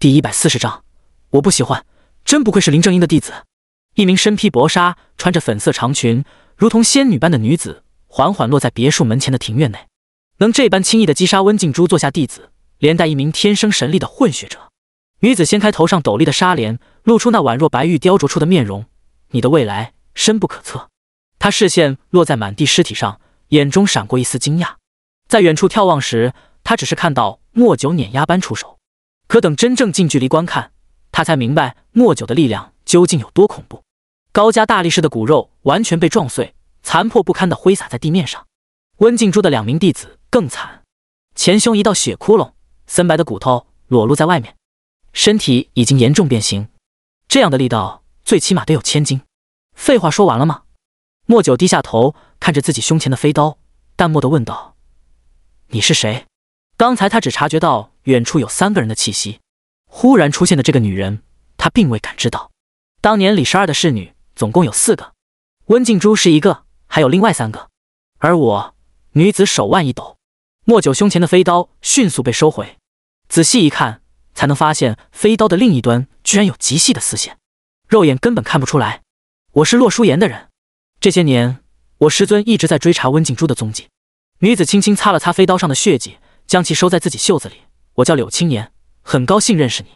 第一百四十章，我不喜欢。真不愧是林正英的弟子。一名身披薄纱、穿着粉色长裙、如同仙女般的女子，缓缓落在别墅门前的庭院内。能这般轻易的击杀温静珠坐下弟子，连带一名天生神力的混血者。女子掀开头上斗笠的纱帘，露出那宛若白玉雕琢出的面容。你的未来深不可测。她视线落在满地尸体上，眼中闪过一丝惊讶。在远处眺望时，她只是看到莫九碾压般出手。可等真正近距离观看，他才明白莫九的力量究竟有多恐怖。高家大力士的骨肉完全被撞碎，残破不堪的挥洒在地面上。温静珠的两名弟子更惨，前胸一道血窟窿，森白的骨头裸露在外面，身体已经严重变形。这样的力道，最起码得有千斤。废话说完了吗？莫九低下头，看着自己胸前的飞刀，淡漠的问道：“你是谁？”刚才他只察觉到。远处有三个人的气息，忽然出现的这个女人，她并未感知到。当年李十二的侍女总共有四个，温静珠是一个，还有另外三个。而我，女子手腕一抖，莫九胸前的飞刀迅速被收回。仔细一看，才能发现飞刀的另一端居然有极细的丝线，肉眼根本看不出来。我是洛书言的人，这些年我师尊一直在追查温静珠的踪迹。女子轻轻擦了擦飞刀上的血迹，将其收在自己袖子里。我叫柳青年，很高兴认识你，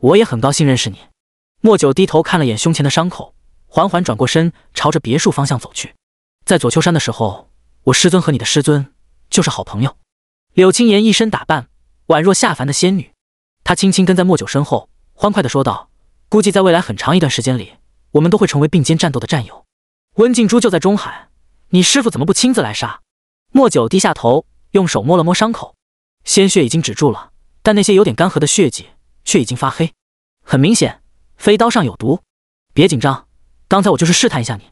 我也很高兴认识你。莫九低头看了眼胸前的伤口，缓缓转过身，朝着别墅方向走去。在左丘山的时候，我师尊和你的师尊就是好朋友。柳青言一身打扮，宛若下凡的仙女。她轻轻跟在莫九身后，欢快地说道：“估计在未来很长一段时间里，我们都会成为并肩战斗的战友。”温静珠就在中海，你师父怎么不亲自来杀？莫九低下头，用手摸了摸伤口，鲜血已经止住了。但那些有点干涸的血迹却已经发黑，很明显，飞刀上有毒。别紧张，刚才我就是试探一下你。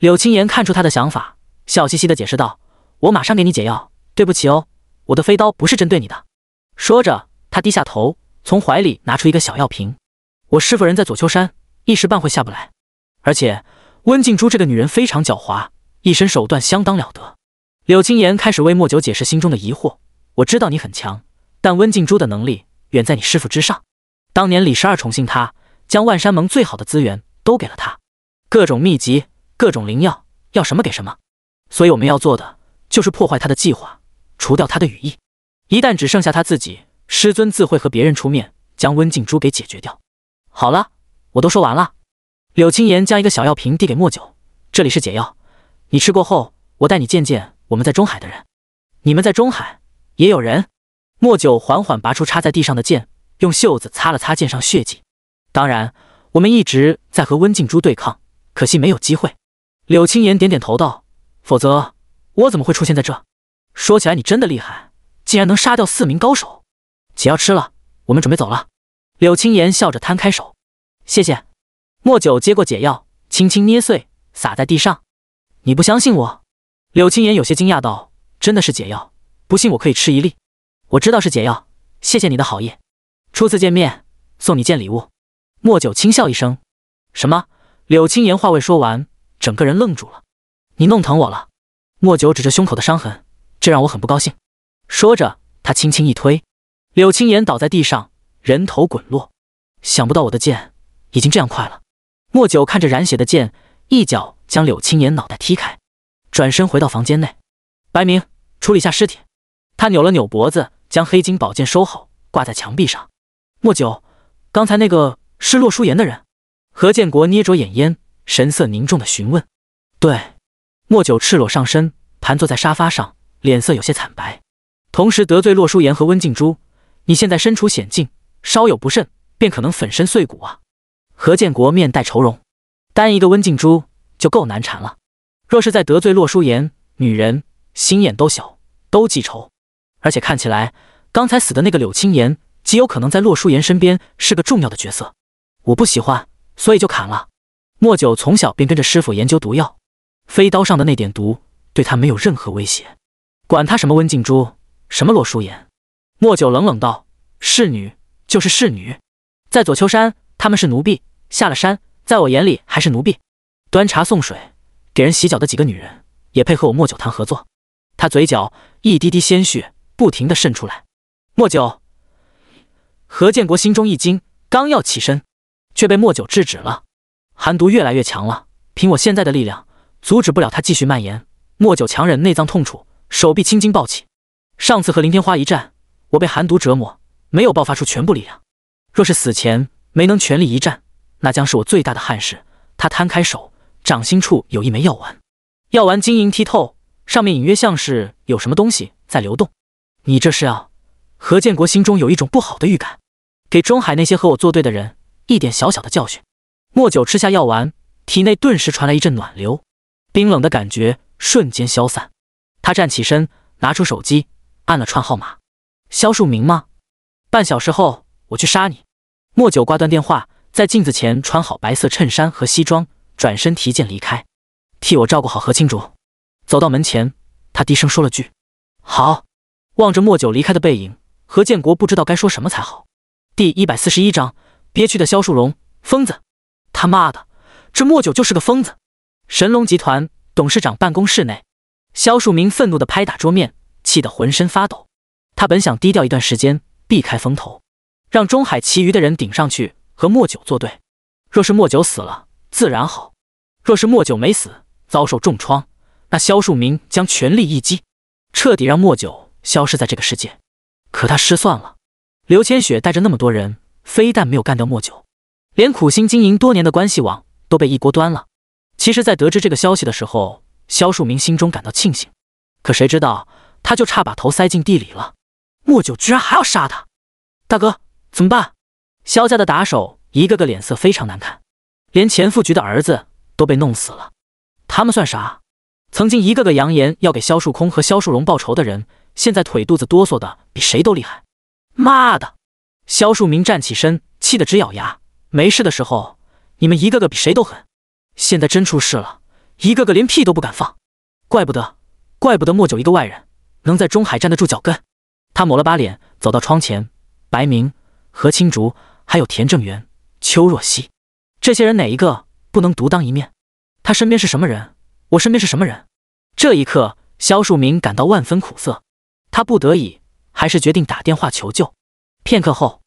柳青岩看出他的想法，笑嘻嘻地解释道：“我马上给你解药，对不起哦，我的飞刀不是针对你的。”说着，他低下头，从怀里拿出一个小药瓶。我师傅人在左丘山，一时半会下不来。而且，温静珠这个女人非常狡猾，一身手段相当了得。柳青岩开始为莫九解释心中的疑惑：“我知道你很强。”但温静珠的能力远在你师父之上。当年李十二宠幸他，将万山盟最好的资源都给了他，各种秘籍、各种灵药，要什么给什么。所以我们要做的就是破坏他的计划，除掉他的羽翼。一旦只剩下他自己，师尊自会和别人出面将温静珠给解决掉。好了，我都说完了。柳青言将一个小药瓶递给莫九，这里是解药，你吃过后，我带你见见我们在中海的人。你们在中海也有人。莫九缓缓拔出插在地上的剑，用袖子擦了擦剑上血迹。当然，我们一直在和温静珠对抗，可惜没有机会。柳青岩点点头道：“否则我怎么会出现在这？”说起来，你真的厉害，竟然能杀掉四名高手。解药吃了，我们准备走了。柳青岩笑着摊开手：“谢谢。”莫九接过解药，轻轻捏碎，洒在地上。你不相信我？柳青岩有些惊讶道：“真的是解药，不信我可以吃一粒。”我知道是解药，谢谢你的好意。初次见面，送你件礼物。莫九轻笑一声：“什么？”柳青言话未说完，整个人愣住了。“你弄疼我了。”莫九指着胸口的伤痕，这让我很不高兴。说着，他轻轻一推，柳青言倒在地上，人头滚落。想不到我的剑已经这样快了。莫九看着染血的剑，一脚将柳青言脑袋踢开，转身回到房间内。白明，处理下尸体。他扭了扭脖子。将黑金宝剑收好，挂在墙壁上。莫九，刚才那个是洛书言的人？何建国捏着眼烟，神色凝重的询问。对，莫九赤裸上身，盘坐在沙发上，脸色有些惨白。同时得罪洛书言和温静珠，你现在身处险境，稍有不慎便可能粉身碎骨啊！何建国面带愁容，单一个温静珠就够难缠了，若是再得罪洛书言，女人心眼都小，都记仇，而且看起来。刚才死的那个柳青岩极有可能在洛书言身边，是个重要的角色。我不喜欢，所以就砍了。莫九从小便跟着师傅研究毒药，飞刀上的那点毒对他没有任何威胁。管他什么温静珠，什么洛书言，莫九冷冷道：“侍女就是侍女，在左秋山他们是奴婢，下了山，在我眼里还是奴婢。端茶送水、给人洗脚的几个女人也配和我莫九谈合作？”他嘴角一滴滴鲜血不停的渗出来。莫九，何建国心中一惊，刚要起身，却被莫九制止了。寒毒越来越强了，凭我现在的力量，阻止不了它继续蔓延。莫九强忍内脏痛楚，手臂青筋暴起。上次和林天花一战，我被寒毒折磨，没有爆发出全部力量。若是死前没能全力一战，那将是我最大的憾事。他摊开手，掌心处有一枚药丸，药丸晶莹剔透，上面隐约像是有什么东西在流动。你这是要……何建国心中有一种不好的预感，给中海那些和我作对的人一点小小的教训。莫九吃下药丸，体内顿时传来一阵暖流，冰冷的感觉瞬间消散。他站起身，拿出手机，按了串号码。肖树明吗？半小时后我去杀你。莫九挂断电话，在镜子前穿好白色衬衫和西装，转身提剑离开。替我照顾好何青竹。走到门前，他低声说了句：“好。”望着莫九离开的背影。何建国不知道该说什么才好。第一百四十一章，憋屈的肖树荣，疯子！他妈的，这莫九就是个疯子！神龙集团董事长办公室内，肖树明愤怒地拍打桌面，气得浑身发抖。他本想低调一段时间，避开风头，让中海其余的人顶上去和莫九作对。若是莫九死了，自然好；若是莫九没死，遭受重创，那肖树明将全力一击，彻底让莫九消失在这个世界。可他失算了，刘千雪带着那么多人，非但没有干掉莫九，连苦心经营多年的关系网都被一锅端了。其实，在得知这个消息的时候，萧树明心中感到庆幸，可谁知道，他就差把头塞进地里了。莫九居然还要杀他，大哥怎么办？萧家的打手一个个脸色非常难看，连前副局的儿子都被弄死了，他们算啥？曾经一个个扬言要给萧树空和萧树龙报仇的人。现在腿肚子哆嗦的比谁都厉害，妈的！肖树明站起身，气得直咬牙。没事的时候你们一个个比谁都狠，现在真出事了，一个个连屁都不敢放。怪不得，怪不得莫九一个外人能在中海站得住脚跟。他抹了把脸，走到窗前。白明、何青竹，还有田正元、邱若曦，这些人哪一个不能独当一面？他身边是什么人？我身边是什么人？这一刻，肖树明感到万分苦涩。他不得已，还是决定打电话求救。片刻后，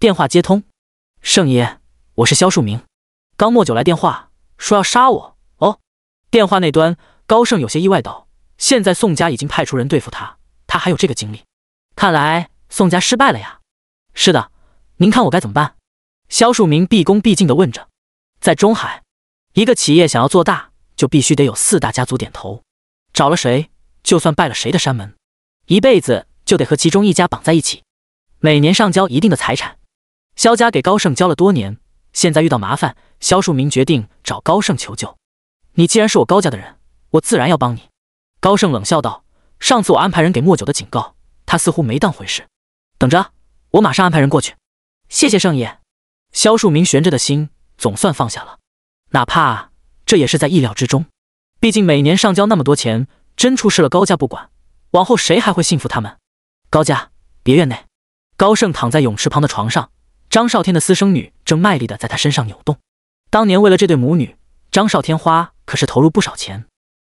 电话接通。圣爷，我是肖树明。刚莫九来电话说要杀我哦。电话那端，高盛有些意外道：“现在宋家已经派出人对付他，他还有这个精力？看来宋家失败了呀。”“是的，您看我该怎么办？”肖树明毕恭毕敬的问着。在中海，一个企业想要做大，就必须得有四大家族点头。找了谁，就算拜了谁的山门。一辈子就得和其中一家绑在一起，每年上交一定的财产。萧家给高盛交了多年，现在遇到麻烦，萧树明决定找高盛求救。你既然是我高家的人，我自然要帮你。”高盛冷笑道，“上次我安排人给莫九的警告，他似乎没当回事。等着，我马上安排人过去。谢谢盛爷。”萧树明悬着的心总算放下了，哪怕这也是在意料之中。毕竟每年上交那么多钱，真出事了，高家不管。往后谁还会信服他们？高家别院内，高盛躺在泳池旁的床上，张少天的私生女正卖力的在他身上扭动。当年为了这对母女，张少天花可是投入不少钱。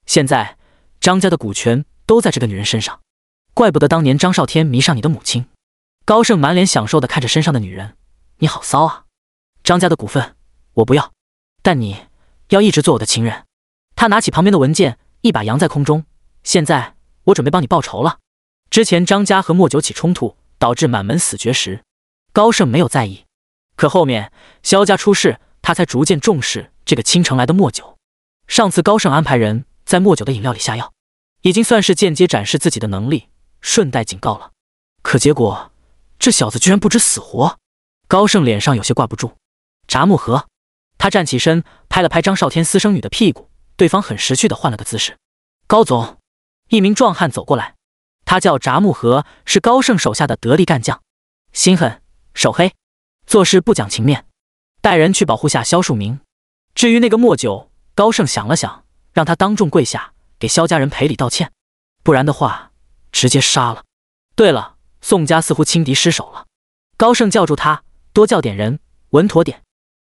现在张家的股权都在这个女人身上，怪不得当年张少天迷上你的母亲。高盛满脸享受的看着身上的女人，你好骚啊！张家的股份我不要，但你要一直做我的情人。他拿起旁边的文件，一把扬在空中。现在。我准备帮你报仇了。之前张家和莫九起冲突，导致满门死绝时，高盛没有在意。可后面萧家出事，他才逐渐重视这个倾城来的莫九。上次高盛安排人在莫九的饮料里下药，已经算是间接展示自己的能力，顺带警告了。可结果这小子居然不知死活，高盛脸上有些挂不住。炸木盒，他站起身，拍了拍张少天私生女的屁股，对方很识趣的换了个姿势。高总。一名壮汉走过来，他叫扎木合，是高盛手下的得力干将，心狠手黑，做事不讲情面。带人去保护下萧树明。至于那个莫九，高盛想了想，让他当众跪下给萧家人赔礼道歉，不然的话直接杀了。对了，宋家似乎轻敌失手了。高盛叫住他，多叫点人，稳妥点。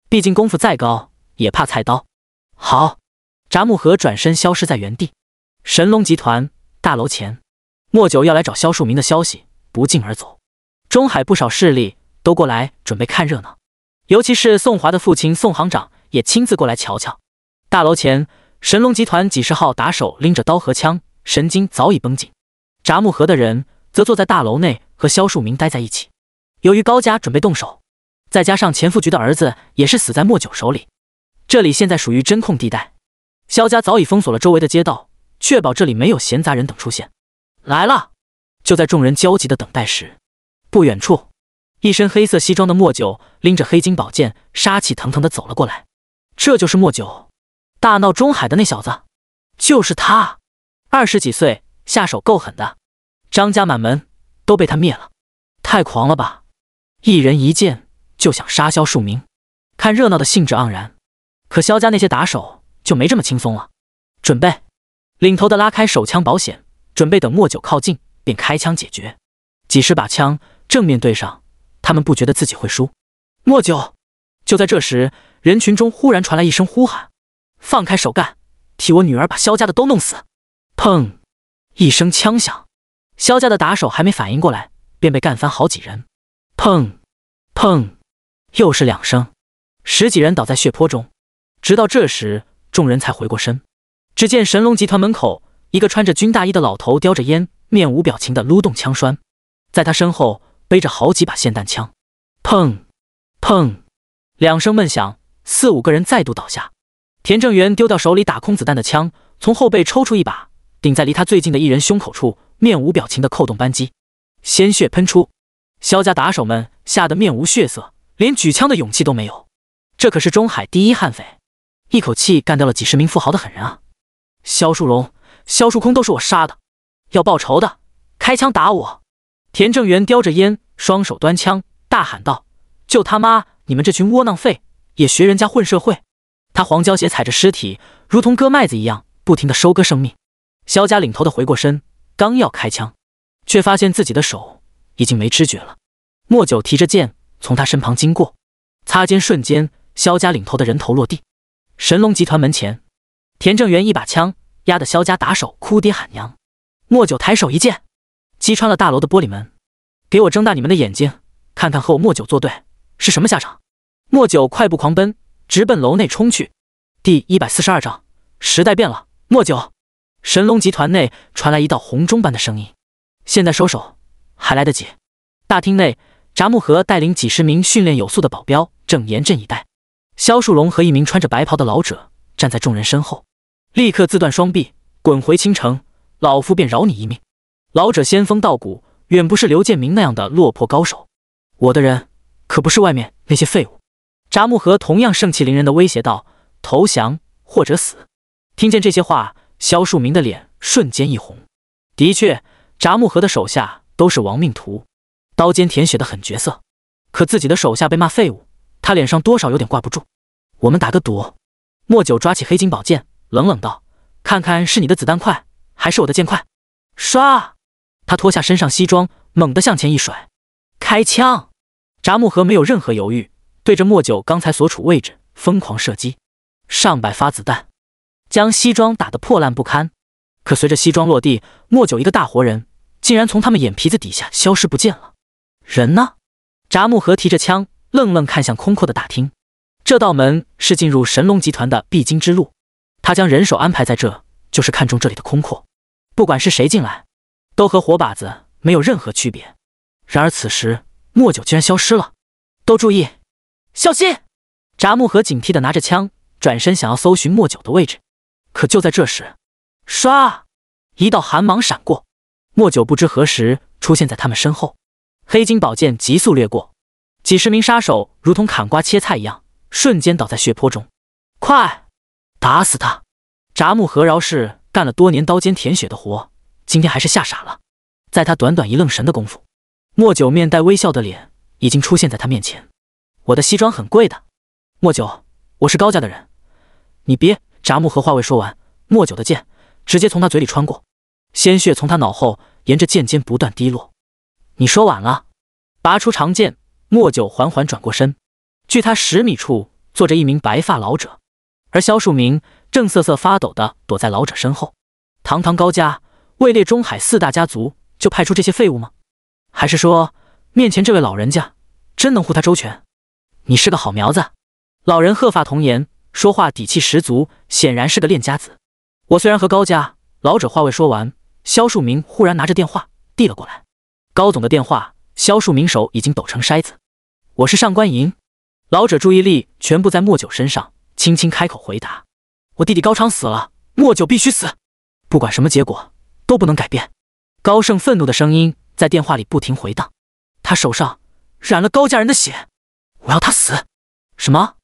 毕竟功夫再高也怕菜刀。好，扎木合转身消失在原地。神龙集团。大楼前，莫九要来找萧树明的消息不胫而走，中海不少势力都过来准备看热闹，尤其是宋华的父亲宋行长也亲自过来瞧瞧。大楼前，神龙集团几十号打手拎着刀和枪，神经早已绷紧；闸木河的人则坐在大楼内和萧树明待在一起。由于高家准备动手，再加上钱富局的儿子也是死在莫九手里，这里现在属于真空地带，萧家早已封锁了周围的街道。确保这里没有闲杂人等出现。来了！就在众人焦急的等待时，不远处，一身黑色西装的莫九拎着黑金宝剑，杀气腾腾的走了过来。这就是莫九，大闹中海的那小子，就是他。二十几岁，下手够狠的，张家满门都被他灭了，太狂了吧！一人一剑就想杀萧树明，看热闹的兴致盎然，可萧家那些打手就没这么轻松了。准备。领头的拉开手枪保险，准备等莫九靠近便开枪解决。几十把枪正面对上，他们不觉得自己会输。莫九，就在这时，人群中忽然传来一声呼喊：“放开手干，替我女儿把萧家的都弄死！”砰，一声枪响，萧家的打手还没反应过来，便被干翻好几人。砰，砰，又是两声，十几人倒在血泊中。直到这时，众人才回过身。只见神龙集团门口，一个穿着军大衣的老头叼着烟，面无表情的撸动枪栓，在他身后背着好几把霰弹枪。砰，砰，两声闷响，四五个人再度倒下。田正元丢掉手里打空子弹的枪，从后背抽出一把，顶在离他最近的一人胸口处，面无表情的扣动扳机，鲜血喷出。肖家打手们吓得面无血色，连举枪的勇气都没有。这可是中海第一悍匪，一口气干掉了几十名富豪的狠人啊！肖树龙、肖树空都是我杀的，要报仇的，开枪打我！田正元叼着烟，双手端枪，大喊道：“就他妈你们这群窝囊废，也学人家混社会！”他黄胶鞋踩着尸体，如同割麦子一样，不停地收割生命。肖家领头的回过身，刚要开枪，却发现自己的手已经没知觉了。莫九提着剑从他身旁经过，擦肩瞬间，肖家领头的人头落地。神龙集团门前。田正元一把枪压得萧家打手哭爹喊娘，莫九抬手一剑，击穿了大楼的玻璃门，给我睁大你们的眼睛，看看和我莫九作对是什么下场！莫九快步狂奔，直奔楼内冲去。第一百四十二章：时代变了。莫九，神龙集团内传来一道洪钟般的声音：“现在收手还来得及。”大厅内，翟木合带领几十名训练有素的保镖正严阵以待。萧树龙和一名穿着白袍的老者。站在众人身后，立刻自断双臂，滚回青城，老夫便饶你一命。老者仙风道骨，远不是刘建明那样的落魄高手。我的人可不是外面那些废物。扎木合同样盛气凌人的威胁道：“投降或者死。”听见这些话，萧树明的脸瞬间一红。的确，扎木合的手下都是亡命徒，刀尖舔血的狠角色。可自己的手下被骂废物，他脸上多少有点挂不住。我们打个赌。莫九抓起黑金宝剑，冷冷道：“看看是你的子弹快，还是我的剑快？”唰！他脱下身上西装，猛地向前一甩，开枪。札木合没有任何犹豫，对着莫九刚才所处位置疯狂射击，上百发子弹将西装打得破烂不堪。可随着西装落地，莫九一个大活人竟然从他们眼皮子底下消失不见了。人呢？札木合提着枪，愣愣看向空阔的大厅。这道门是进入神龙集团的必经之路，他将人手安排在这，就是看中这里的空阔。不管是谁进来，都和活靶子没有任何区别。然而此时，莫九居然消失了。都注意，小心！扎木合警惕的拿着枪，转身想要搜寻莫九的位置。可就在这时，唰，一道寒芒闪过，莫九不知何时出现在他们身后，黑金宝剑急速掠过，几十名杀手如同砍瓜切菜一样。瞬间倒在血泊中，快，打死他！札木合饶是干了多年刀尖舔血的活，今天还是吓傻了。在他短短一愣神的功夫，莫九面带微笑的脸已经出现在他面前。我的西装很贵的，莫九，我是高家的人，你别……札木合话未说完，莫九的剑直接从他嘴里穿过，鲜血从他脑后沿着剑尖不断滴落。你说晚了，拔出长剑，莫九缓缓转过身。距他十米处坐着一名白发老者，而萧树明正瑟瑟发抖地躲在老者身后。堂堂高家位列中海四大家族，就派出这些废物吗？还是说面前这位老人家真能护他周全？你是个好苗子。老人鹤发童颜，说话底气十足，显然是个练家子。我虽然和高家……老者话未说完，萧树明忽然拿着电话递了过来。高总的电话，萧树明手已经抖成筛子。我是上官银。老者注意力全部在莫九身上，轻轻开口回答：“我弟弟高昌死了，莫九必须死，不管什么结果都不能改变。”高盛愤怒的声音在电话里不停回荡。他手上染了高家人的血，我要他死。什么？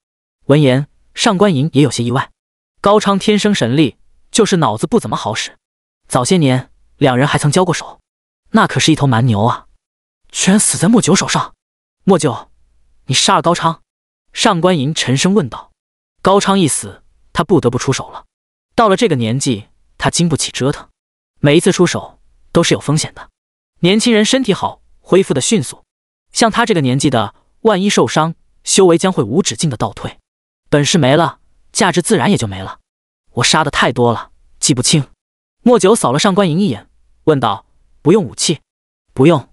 闻言，上官莹也有些意外。高昌天生神力，就是脑子不怎么好使。早些年两人还曾交过手，那可是一头蛮牛啊，居然死在莫九手上。莫九，你杀了高昌。上官银沉声问道：“高昌一死，他不得不出手了。到了这个年纪，他经不起折腾。每一次出手都是有风险的。年轻人身体好，恢复的迅速。像他这个年纪的，万一受伤，修为将会无止境的倒退，本事没了，价值自然也就没了。我杀的太多了，记不清。”莫九扫了上官银一眼，问道：“不用武器？不用？”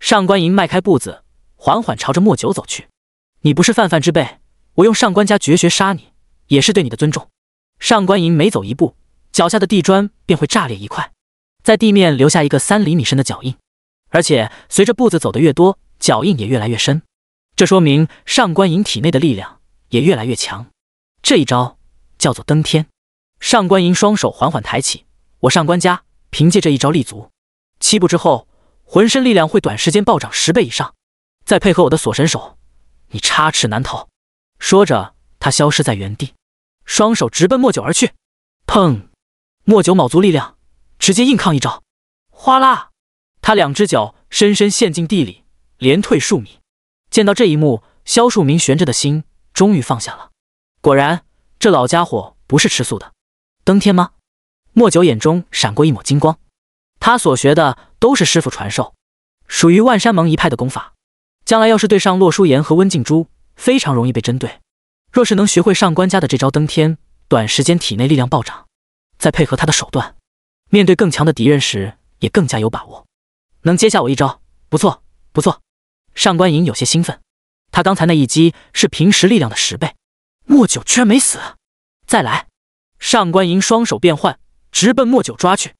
上官银迈开步子，缓缓朝着莫九走去。你不是泛泛之辈，我用上官家绝学杀你，也是对你的尊重。上官银每走一步，脚下的地砖便会炸裂一块，在地面留下一个三厘米深的脚印，而且随着步子走得越多，脚印也越来越深。这说明上官银体内的力量也越来越强。这一招叫做登天。上官银双手缓缓抬起，我上官家凭借这一招立足。七步之后，浑身力量会短时间暴涨十倍以上，再配合我的锁神手。你插翅难逃！说着，他消失在原地，双手直奔莫九而去。砰！莫九卯足力量，直接硬抗一招。哗啦！他两只脚深深陷进地里，连退数米。见到这一幕，萧树明悬着的心终于放下了。果然，这老家伙不是吃素的。登天吗？莫九眼中闪过一抹金光。他所学的都是师傅传授，属于万山盟一派的功法。将来要是对上洛书言和温静珠，非常容易被针对。若是能学会上官家的这招登天，短时间体内力量暴涨，再配合他的手段，面对更强的敌人时也更加有把握，能接下我一招。不错，不错。上官莹有些兴奋，他刚才那一击是平时力量的十倍，莫九居然没死。再来！上官莹双手变换，直奔莫九抓去。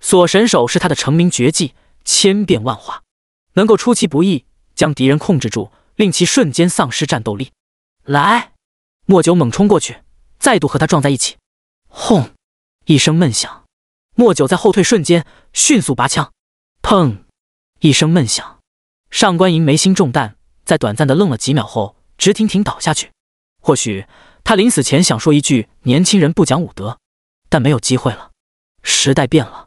锁神手是他的成名绝技，千变万化，能够出其不意。将敌人控制住，令其瞬间丧失战斗力。来，莫九猛冲过去，再度和他撞在一起。轰！一声闷响，莫九在后退瞬间迅速拔枪。砰！一声闷响，上官银眉心中弹，在短暂的愣了几秒后，直挺挺倒下去。或许他临死前想说一句“年轻人不讲武德”，但没有机会了。时代变了。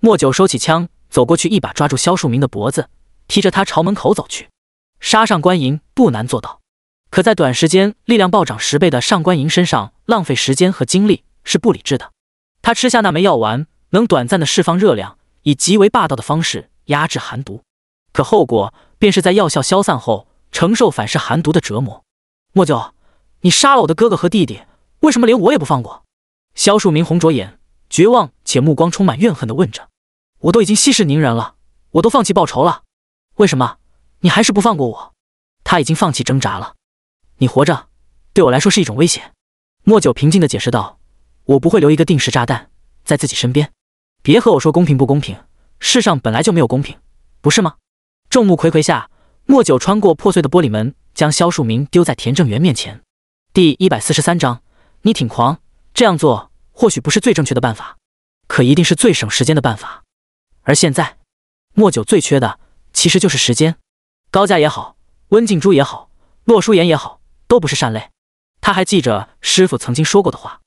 莫九收起枪，走过去，一把抓住肖树明的脖子。提着他朝门口走去，杀上官银不难做到，可在短时间力量暴涨十倍的上官银身上浪费时间和精力是不理智的。他吃下那枚药丸，能短暂的释放热量，以极为霸道的方式压制寒毒，可后果便是在药效消散后承受反噬寒毒的折磨。莫九，你杀了我的哥哥和弟弟，为什么连我也不放过？萧树明红着眼，绝望且目光充满怨恨的问着：“我都已经息事宁人了，我都放弃报仇了。”为什么你还是不放过我？他已经放弃挣扎了。你活着对我来说是一种威胁。”莫九平静地解释道，“我不会留一个定时炸弹在自己身边。别和我说公平不公平，世上本来就没有公平，不是吗？”众目睽睽下，莫九穿过破碎的玻璃门，将萧树明丢在田正元面前。第一百四十三章，你挺狂，这样做或许不是最正确的办法，可一定是最省时间的办法。而现在，莫九最缺的。其实就是时间，高家也好，温静珠也好，洛书言也好，都不是善类。他还记着师傅曾经说过的话：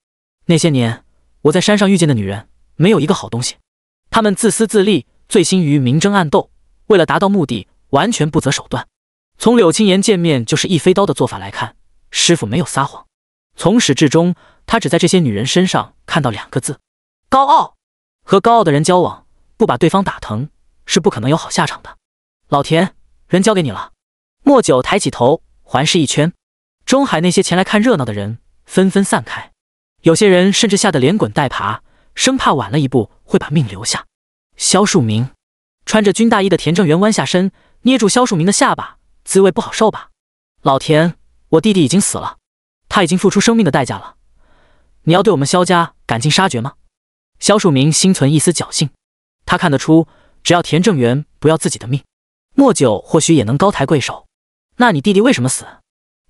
那些年我在山上遇见的女人，没有一个好东西。她们自私自利，醉心于明争暗斗，为了达到目的，完全不择手段。从柳青岩见面就是一飞刀的做法来看，师傅没有撒谎。从始至终，他只在这些女人身上看到两个字：高傲。和高傲的人交往，不把对方打疼，是不可能有好下场的。老田，人交给你了。莫九抬起头，环视一圈，中海那些前来看热闹的人纷纷散开，有些人甚至吓得连滚带爬，生怕晚了一步会把命留下。萧树明穿着军大衣的田正元弯下身，捏住萧树明的下巴，滋味不好受吧？老田，我弟弟已经死了，他已经付出生命的代价了，你要对我们萧家赶尽杀绝吗？萧树明心存一丝侥幸，他看得出，只要田正元不要自己的命。莫九或许也能高抬贵手，那你弟弟为什么死？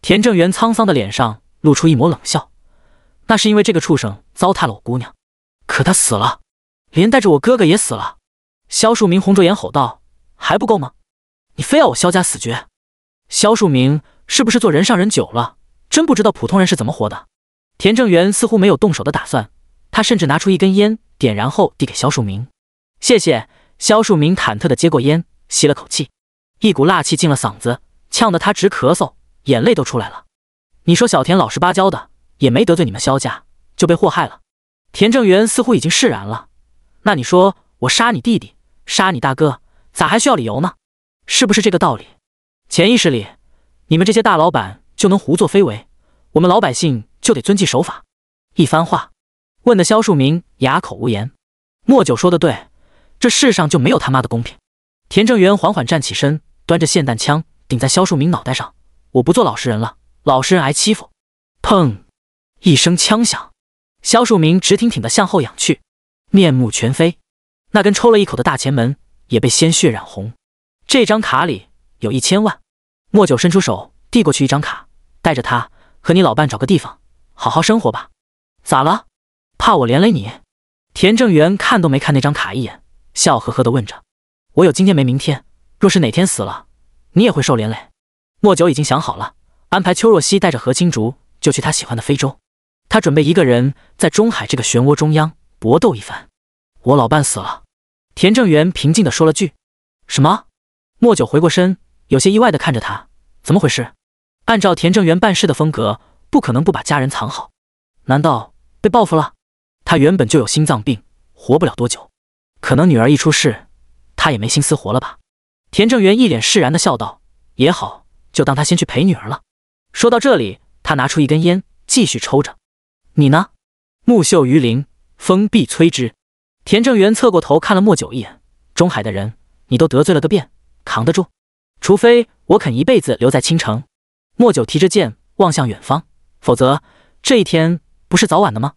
田正元沧桑的脸上露出一抹冷笑，那是因为这个畜生糟蹋了我姑娘，可他死了，连带着我哥哥也死了。萧树明红着眼吼道：“还不够吗？你非要我萧家死绝？”萧树明是不是做人上人久了，真不知道普通人是怎么活的？田正元似乎没有动手的打算，他甚至拿出一根烟，点燃后递给萧树明：“谢谢。”萧树明忐忑的接过烟。吸了口气，一股辣气进了嗓子，呛得他直咳嗽，眼泪都出来了。你说小田老实巴交的，也没得罪你们萧家，就被祸害了。田正元似乎已经释然了。那你说，我杀你弟弟，杀你大哥，咋还需要理由呢？是不是这个道理？潜意识里，你们这些大老板就能胡作非为，我们老百姓就得遵纪守法。一番话问的萧树明哑口无言。莫九说的对，这世上就没有他妈的公平。田正元缓缓站起身，端着霰弹枪顶在肖树明脑袋上：“我不做老实人了，老实人挨欺负。”砰！一声枪响，肖树明直挺挺的向后仰去，面目全非。那根抽了一口的大前门也被鲜血染红。这张卡里有一千万。莫九伸出手递过去一张卡，带着他和你老伴找个地方好好生活吧。咋了？怕我连累你？田正元看都没看那张卡一眼，笑呵呵地问着。我有今天没明天，若是哪天死了，你也会受连累。莫九已经想好了，安排邱若曦带着何青竹就去他喜欢的非洲。他准备一个人在中海这个漩涡中央搏斗一番。我老伴死了，田正元平静地说了句：“什么？”莫九回过身，有些意外地看着他：“怎么回事？”按照田正元办事的风格，不可能不把家人藏好。难道被报复了？他原本就有心脏病，活不了多久。可能女儿一出事。他也没心思活了吧？田正元一脸释然的笑道：“也好，就当他先去陪女儿了。”说到这里，他拿出一根烟，继续抽着。“你呢？”木秀于林，风必摧之。田正元侧过头看了莫九一眼：“中海的人，你都得罪了个遍，扛得住？除非我肯一辈子留在青城。”莫九提着剑望向远方：“否则这一天不是早晚的吗？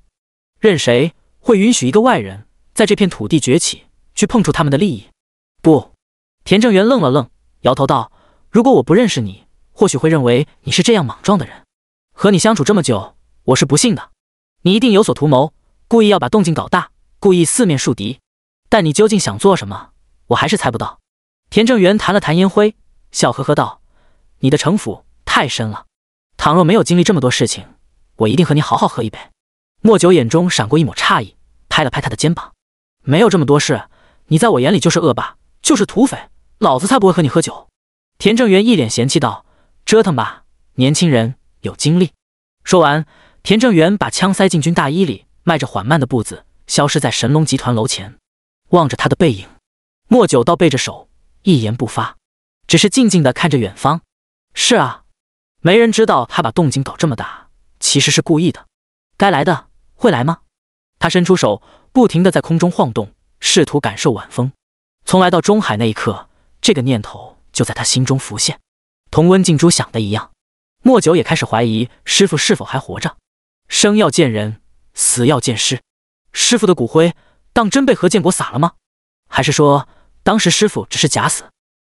任谁会允许一个外人在这片土地崛起，去碰触他们的利益？”不，田正元愣了愣，摇头道：“如果我不认识你，或许会认为你是这样莽撞的人。和你相处这么久，我是不信的。你一定有所图谋，故意要把动静搞大，故意四面树敌。但你究竟想做什么，我还是猜不到。”田正元弹了弹烟灰，笑呵呵道：“你的城府太深了。倘若没有经历这么多事情，我一定和你好好喝一杯。”莫九眼中闪过一抹诧异，拍了拍他的肩膀：“没有这么多事，你在我眼里就是恶霸。”就是土匪，老子才不会和你喝酒。”田正元一脸嫌弃道，“折腾吧，年轻人有精力。”说完，田正元把枪塞进军大衣里，迈着缓慢的步子，消失在神龙集团楼前。望着他的背影，莫九倒背着手，一言不发，只是静静地看着远方。是啊，没人知道他把动静搞这么大，其实是故意的。该来的会来吗？他伸出手，不停地在空中晃动，试图感受晚风。从来到中海那一刻，这个念头就在他心中浮现。同温静珠想的一样，莫九也开始怀疑师傅是否还活着。生要见人，死要见尸。师傅的骨灰当真被何建国撒了吗？还是说当时师傅只是假死？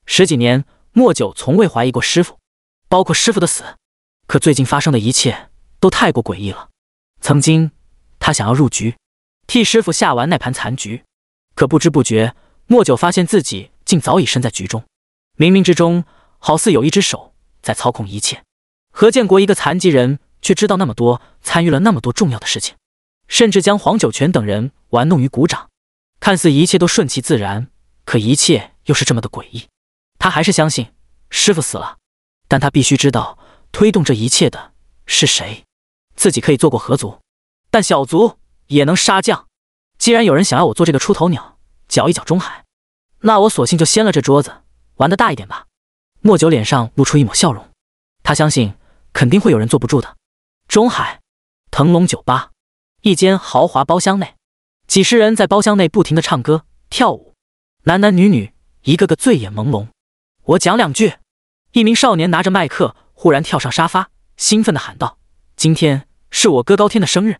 十几年，莫九从未怀疑过师傅，包括师傅的死。可最近发生的一切都太过诡异了。曾经，他想要入局，替师傅下完那盘残局，可不知不觉。莫九发现自己竟早已身在局中，冥冥之中好似有一只手在操控一切。何建国一个残疾人，却知道那么多，参与了那么多重要的事情，甚至将黄九泉等人玩弄于股掌。看似一切都顺其自然，可一切又是这么的诡异。他还是相信师傅死了，但他必须知道推动这一切的是谁。自己可以做过何族，但小族也能杀将。既然有人想要我做这个出头鸟。搅一搅中海，那我索性就掀了这桌子，玩的大一点吧。莫九脸上露出一抹笑容，他相信肯定会有人坐不住的。中海腾龙酒吧，一间豪华包厢内，几十人在包厢内不停的唱歌跳舞，男男女女一个个醉眼朦胧。我讲两句。一名少年拿着麦克，忽然跳上沙发，兴奋的喊道：“今天是我哥高天的生日，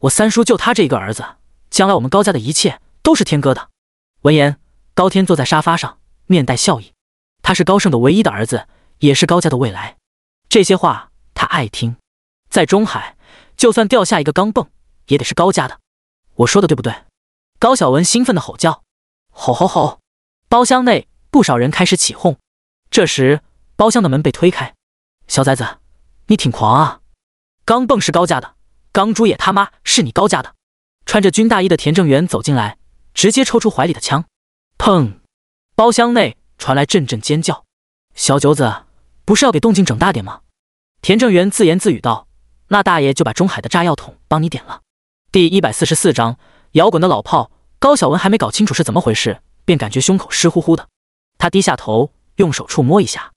我三叔就他这一个儿子，将来我们高家的一切都是天哥的。”闻言，高天坐在沙发上，面带笑意。他是高盛的唯一的儿子，也是高家的未来。这些话他爱听。在中海，就算掉下一个钢蹦，也得是高家的。我说的对不对？高晓文兴奋地吼叫：“吼吼吼！”包厢内不少人开始起哄。这时，包厢的门被推开。小崽子，你挺狂啊！钢蹦是高家的，钢珠也他妈是你高家的。穿着军大衣的田正元走进来。直接抽出怀里的枪，砰！包厢内传来阵阵尖叫。小九子，不是要给动静整大点吗？田正元自言自语道：“那大爷就把中海的炸药桶帮你点了。”第一百四十四章摇滚的老炮。高晓文还没搞清楚是怎么回事，便感觉胸口湿乎乎的。他低下头，用手触摸一下，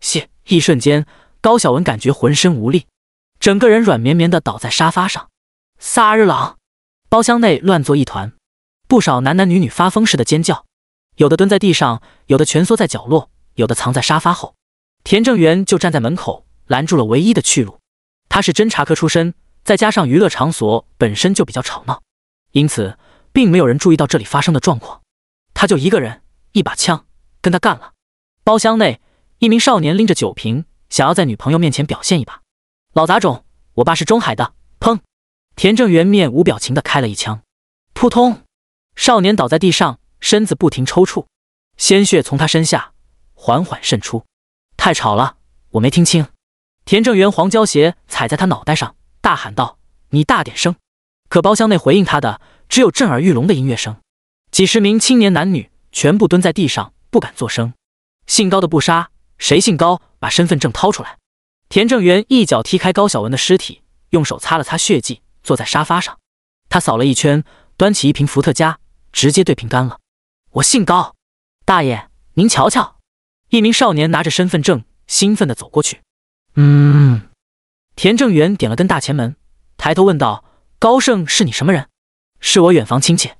谢。一瞬间，高晓文感觉浑身无力，整个人软绵绵的倒在沙发上。萨日朗，包厢内乱作一团。不少男男女女发疯似的尖叫，有的蹲在地上，有的蜷缩在角落，有的藏在沙发后。田正元就站在门口，拦住了唯一的去路。他是侦查科出身，再加上娱乐场所本身就比较吵闹，因此并没有人注意到这里发生的状况。他就一个人一把枪，跟他干了。包厢内，一名少年拎着酒瓶，想要在女朋友面前表现一把。老杂种，我爸是中海的。砰！田正元面无表情的开了一枪。扑通！少年倒在地上，身子不停抽搐，鲜血从他身下缓缓渗出。太吵了，我没听清。田正元黄胶鞋踩在他脑袋上，大喊道：“你大点声！”可包厢内回应他的只有震耳欲聋的音乐声。几十名青年男女全部蹲在地上，不敢作声。姓高的不杀，谁姓高？把身份证掏出来！田正元一脚踢开高小文的尸体，用手擦了擦血迹，坐在沙发上。他扫了一圈，端起一瓶伏特加。直接对瓶干了，我姓高，大爷您瞧瞧。一名少年拿着身份证，兴奋地走过去。嗯，田正元点了根大前门，抬头问道：“高盛是你什么人？”“是我远房亲戚。”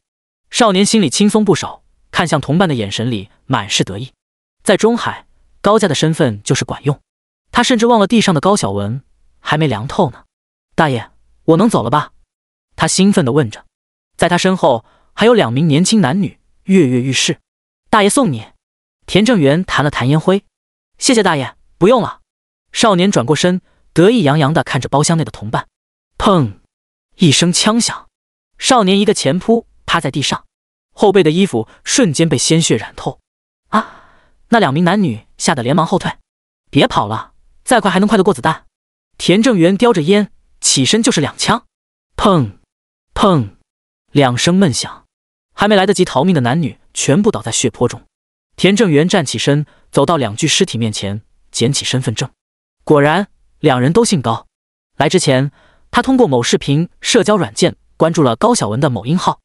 少年心里轻松不少，看向同伴的眼神里满是得意。在中海，高家的身份就是管用。他甚至忘了地上的高小文还没凉透呢。大爷，我能走了吧？他兴奋地问着，在他身后。还有两名年轻男女跃跃欲试，大爷送你。田正元弹了弹烟灰，谢谢大爷，不用了。少年转过身，得意洋洋地看着包厢内的同伴。砰！一声枪响，少年一个前扑，趴在地上，后背的衣服瞬间被鲜血染透。啊！那两名男女吓得连忙后退，别跑了，再快还能快得过子弹。田正元叼着烟起身，就是两枪。砰！砰！两声闷响。还没来得及逃命的男女全部倒在血泊中，田正元站起身，走到两具尸体面前，捡起身份证，果然两人都姓高。来之前，他通过某视频社交软件关注了高小文的某音号，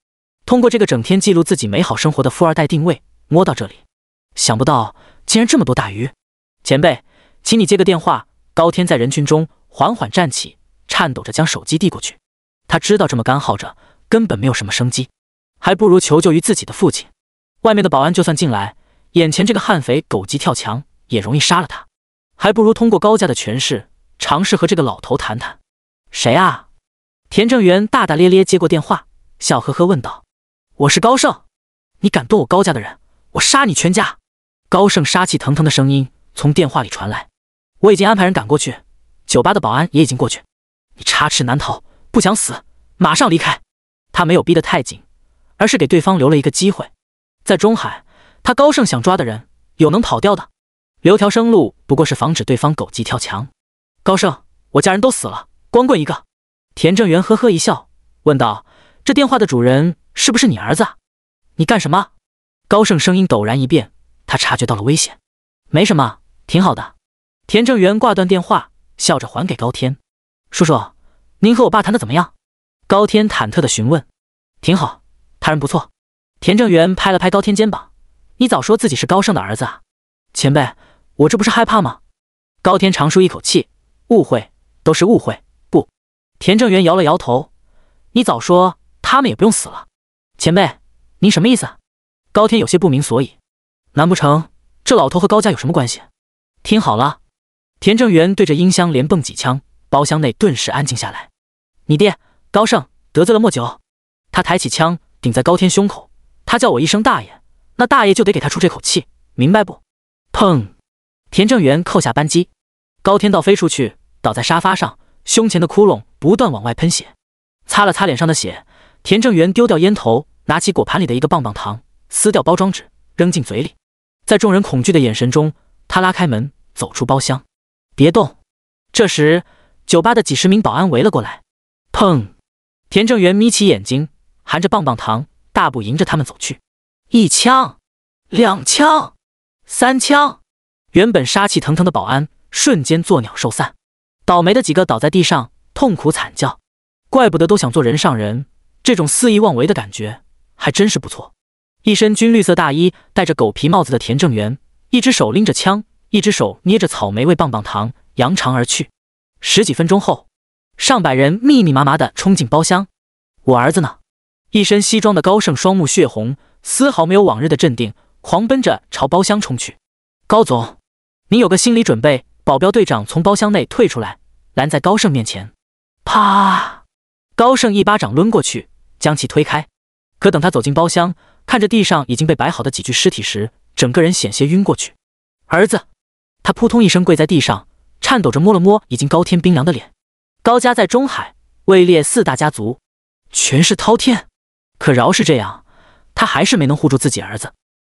通过这个整天记录自己美好生活的富二代定位摸到这里，想不到竟然这么多大鱼。前辈，请你接个电话。高天在人群中缓缓站起，颤抖着将手机递过去。他知道这么干耗着根本没有什么生机。还不如求救于自己的父亲。外面的保安就算进来，眼前这个悍匪狗急跳墙也容易杀了他。还不如通过高家的权势，尝试和这个老头谈谈。谁啊？田正元大大咧咧接过电话，笑呵呵问道：“我是高盛，你敢动我高家的人，我杀你全家。”高盛杀气腾腾的声音从电话里传来：“我已经安排人赶过去，酒吧的保安也已经过去，你插翅难逃。不想死，马上离开。”他没有逼得太紧。而是给对方留了一个机会，在中海，他高盛想抓的人有能跑掉的，留条生路不过是防止对方狗急跳墙。高盛，我家人都死了，光棍一个。田正元呵呵一笑，问道：“这电话的主人是不是你儿子？你干什么？”高盛声音陡然一变，他察觉到了危险。没什么，挺好的。田正元挂断电话，笑着还给高天：“叔叔，您和我爸谈的怎么样？”高天忐忑地询问：“挺好。”他人不错，田正元拍了拍高天肩膀：“你早说自己是高盛的儿子啊，前辈，我这不是害怕吗？”高天长舒一口气：“误会，都是误会。”不，田正元摇了摇头：“你早说，他们也不用死了。”前辈，您什么意思？高天有些不明所以：“难不成这老头和高家有什么关系？”听好了，田正元对着音箱连蹦几枪，包厢内顿时安静下来。你爹高盛得罪了莫九，他抬起枪。顶在高天胸口，他叫我一声大爷，那大爷就得给他出这口气，明白不？砰！田正元扣下扳机，高天道飞出去，倒在沙发上，胸前的窟窿不断往外喷血。擦了擦脸上的血，田正元丢掉烟头，拿起果盘里的一个棒棒糖，撕掉包装纸，扔进嘴里。在众人恐惧的眼神中，他拉开门，走出包厢。别动！这时，酒吧的几十名保安围了过来。砰！田正元眯起眼睛。含着棒棒糖，大步迎着他们走去。一枪，两枪，三枪，原本杀气腾腾的保安瞬间作鸟兽散。倒霉的几个倒在地上，痛苦惨叫。怪不得都想做人上人，这种肆意妄为的感觉还真是不错。一身军绿色大衣，戴着狗皮帽子的田正元，一只手拎着枪，一只手捏着草莓味棒棒糖，扬长而去。十几分钟后，上百人密密麻麻的冲进包厢。我儿子呢？一身西装的高盛双目血红，丝毫没有往日的镇定，狂奔着朝包厢冲去。高总，你有个心理准备。保镖队长从包厢内退出来，拦在高盛面前。啪！高盛一巴掌抡过去，将其推开。可等他走进包厢，看着地上已经被摆好的几具尸体时，整个人险些晕过去。儿子，他扑通一声跪在地上，颤抖着摸了摸已经高天冰凉的脸。高家在中海位列四大家族，权势滔天。可饶是这样，他还是没能护住自己儿子。